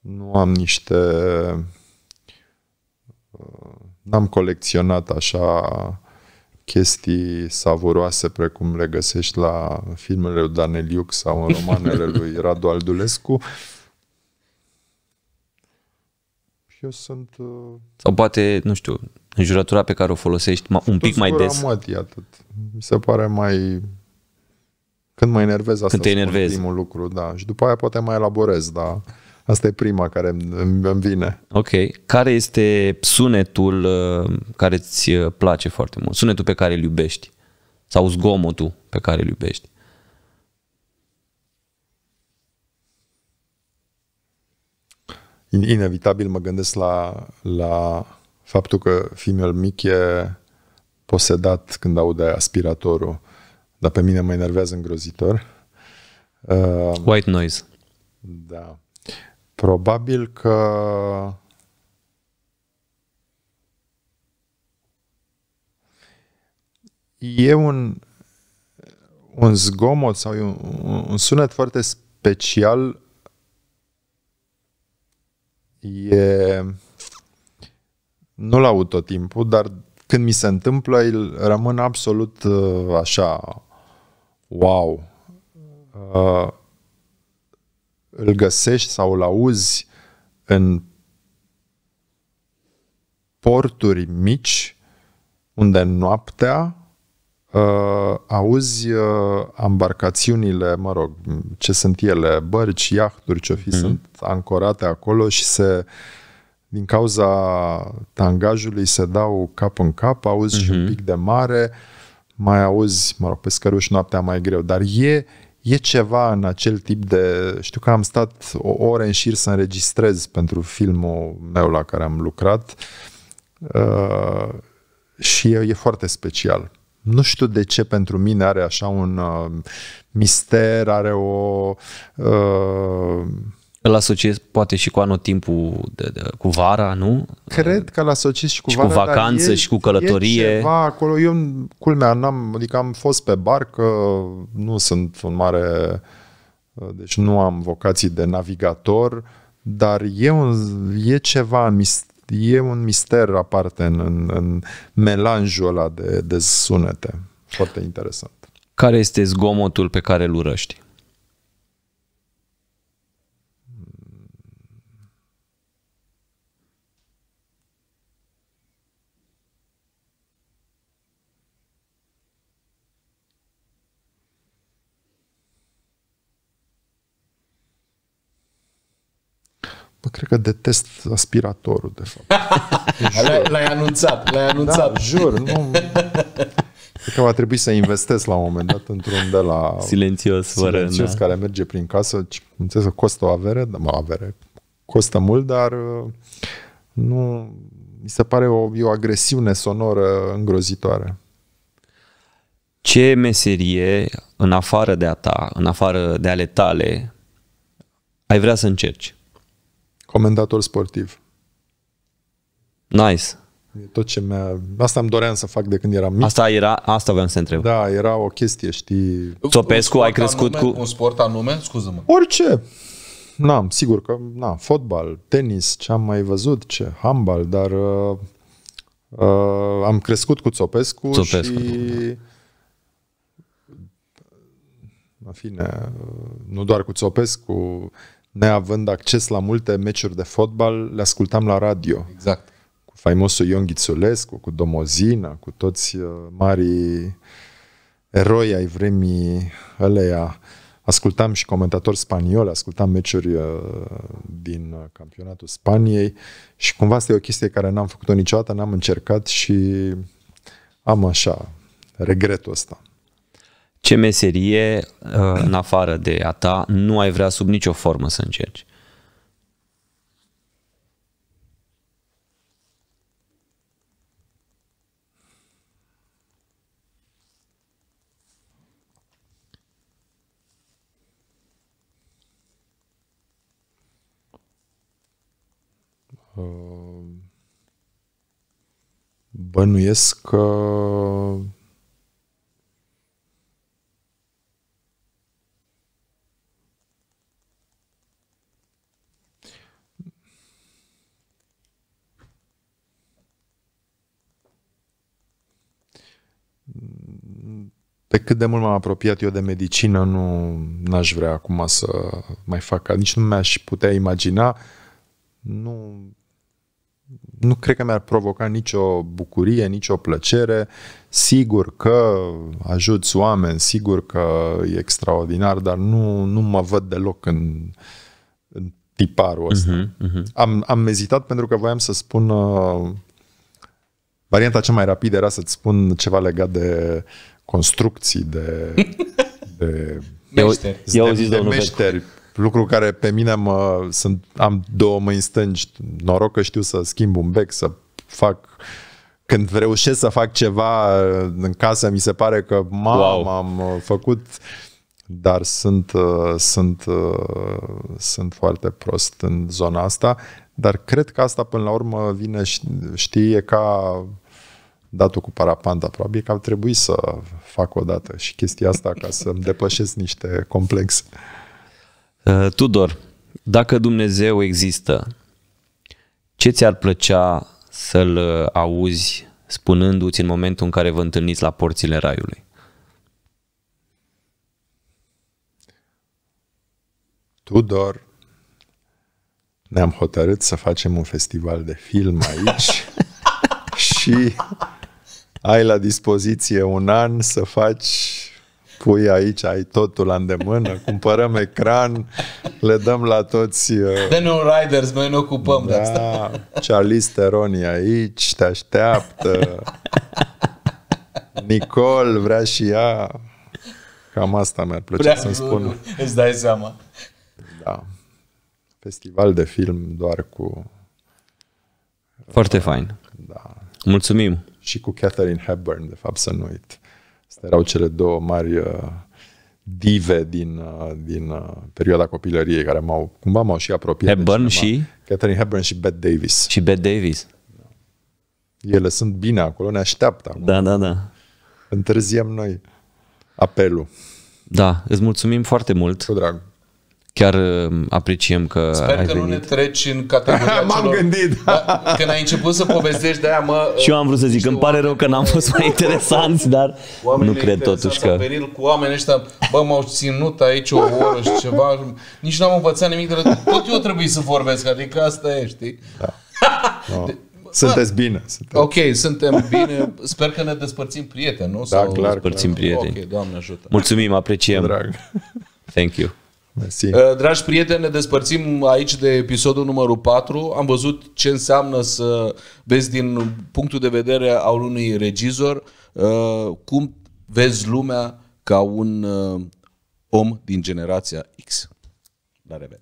Speaker 2: nu am niște, uh, n-am colecționat așa chestii savuroase precum le găsești la filmele lui Daneliuc sau în romanele lui Radu Aldulescu. Eu sunt... Uh...
Speaker 1: Sau poate, nu știu, jurătura pe care o folosești un Tot pic mai des.
Speaker 2: Amatii, atât. Mi se pare mai... Când mă enervez asta Când te enervezi. primul lucru, da. Și după aia poate mai elaborez, da. Asta e prima care îmi vine. Ok. Care este
Speaker 1: sunetul uh, care îți uh, place foarte mult? Sunetul pe care îl iubești?
Speaker 2: Sau zgomotul pe care îl iubești? Inevitabil mă gândesc la, la faptul că fiul mic e posedat când aude aspiratorul, dar pe mine mă enervează îngrozitor. Uh, White noise. Da. Probabil că e un, un zgomot sau un, un sunet foarte special e nu-l aud tot timpul, dar când mi se întâmplă, îl rămân absolut uh, așa, wow. Uh, îl găsești sau îl auzi în porturi mici, unde noaptea uh, auzi uh, embarcațiunile, mă rog, ce sunt ele, bărci, iahturi, ce-o fi, mm-hmm. sunt ancorate acolo și se uh, din cauza tangajului se dau cap în cap, auzi uh-huh. și un mhm. pic de mare, mai auzi, mă rog, pe scăruși noaptea mai greu, dar e, e ceva în acel tip de... Știu că am stat o oră în șir să înregistrez pentru filmul meu la care am lucrat uh, și e, e foarte special. Nu știu de ce pentru mine are așa un uh, mister, are o... Uh, îl asociez poate și cu anotimpul de, de, cu vara, nu? Cred că îl asociez și cu și vara. cu vacanță e, și cu călătorie. E ceva acolo. Eu, culmea, n-am, adică am fost pe barcă, nu sunt un mare... Deci nu am vocații de navigator, dar e, un, e ceva e un mister aparte în, în, în melanjul ăla de, de sunete. Foarte interesant.
Speaker 1: Care este zgomotul pe care îl urăști?
Speaker 2: Bă, cred că detest aspiratorul, de fapt.
Speaker 3: l-ai, l-ai anunțat, l-ai da, anunțat. Da, jur, nu...
Speaker 2: Cred că va trebui să investesc la un moment dat într-un de la... Silențios, fără... Silențios, da. care merge prin casă. Înțeles că costă o avere, da, mă, avere. Costă mult, dar uh, nu... Mi se pare o, e o agresiune sonoră îngrozitoare.
Speaker 1: Ce meserie, în afară de a ta, în afară de ale tale, ai vrea să încerci?
Speaker 2: Comentator sportiv. Nice. E tot ce mi-a... Asta îmi doream să fac de când eram mic. Asta era, asta vreau să întreb. Da, era o chestie, știi... Țopescu, ai crescut anume, cu...
Speaker 3: Un sport anume? Scuză-mă.
Speaker 2: Orice. Na, sigur că, na, fotbal, tenis, ce am mai văzut, ce, handbal, dar uh, uh, am crescut cu Țopescu, Țopescu și... Da. În fine, uh, nu doar cu Țopescu, neavând acces la multe meciuri de fotbal, le ascultam la radio. Exact. Cu faimosul Ion Ghițulescu, cu Domozina, cu toți mari uh, marii eroi ai vremii alea. Ascultam și comentatori spanioli, ascultam meciuri uh, din uh, campionatul Spaniei și cumva asta e o chestie care n-am făcut-o niciodată, n-am încercat și am așa regretul ăsta
Speaker 1: ce meserie, uh, în afară de a ta, nu ai vrea sub nicio formă să încerci?
Speaker 2: Bănuiesc că pe cât de mult m-am apropiat eu de medicină, nu aș vrea acum să mai fac, nici nu mi-aș putea imagina, nu, nu cred că mi-ar provoca nicio bucurie, nicio plăcere. Sigur că ajuți oameni, sigur că e extraordinar, dar nu, nu mă văd deloc în, în tiparul ăsta. Uh-huh, uh-huh. Am, am ezitat pentru că voiam să spun... Uh, varianta cea mai rapidă era să-ți spun ceva legat de uh, construcții, de, de, meșteri. de, Eu, de, de meșteri. Lucru care pe mine mă, sunt, am două mâini stângi. Noroc că știu să schimb un bec, să fac când reușesc să fac ceva uh, în casă, mi se pare că mam, wow. Uh, am făcut, dar sunt, uh, sunt, sunt foarte prost în zona asta, dar cred că asta până la urmă vine, știe ca dat-o cu parapanta, probabil că ar trebui să fac o dată și chestia asta ca să îmi depășesc niște complexe.
Speaker 1: Uh, Tudor, dacă Dumnezeu există, ce ți-ar plăcea să-l uh, auzi spunându-ți în momentul în care vă întâlniți la porțile raiului?
Speaker 2: Tudor, ne-am hotărât să facem un festival de film aici și ai la dispoziție un an să faci pui aici, ai totul la îndemână, cumpărăm ecran, le dăm la toți... Uh,
Speaker 3: de nu Riders, noi ne ocupăm da, de
Speaker 2: asta. Charlize Theron aici, te așteaptă. Nicole vrea și ea. Cam asta mi-ar plăcea să-mi spun.
Speaker 3: Îți dai seama.
Speaker 2: Da. Festival de film doar cu... Foarte uh, fain. Da. Mulțumim! și cu Catherine Hepburn, de fapt, să nu uit. Astea erau cele două mari uh, dive din, uh, din uh, perioada copilăriei, care m-au, cumva m-au și apropiat. Hepburn și? Catherine Hepburn și Bette Davis. Și Bette Davis. Ele sunt bine acolo, ne așteaptă acum. Da, da, da. Întârziem noi apelul. Da, îți mulțumim foarte mult. Cu drag. Chiar um,
Speaker 1: apreciem că Sper ai că venit. nu ne
Speaker 3: treci în categoria M-am celor... gândit. Da, când ai început să povestești de aia, mă...
Speaker 1: Și eu am vrut să zic, îmi pare rău că n-am fost mai interesanți, dar nu cred totuși
Speaker 2: că... venit
Speaker 3: cu oamenii ăștia, bă, m-au ținut aici o oră și ceva, nici n-am învățat nimic, dar tot eu trebuie să vorbesc, adică asta e, știi?
Speaker 2: Da. No. sunteți bine. Sunteți.
Speaker 3: Ok, suntem bine. Sper că ne despărțim prieteni, nu? Da, Sau clar.
Speaker 2: Despărțim clar. prieteni.
Speaker 1: Ok, Doamne ajută. Mulțumim, apreciem. Drag. Thank you. Mersi.
Speaker 3: Uh, dragi prieteni, ne despărțim aici de episodul numărul 4. Am văzut ce înseamnă să vezi din punctul de vedere al unui regizor uh, cum vezi lumea ca un uh, om din generația X.
Speaker 1: La revedere!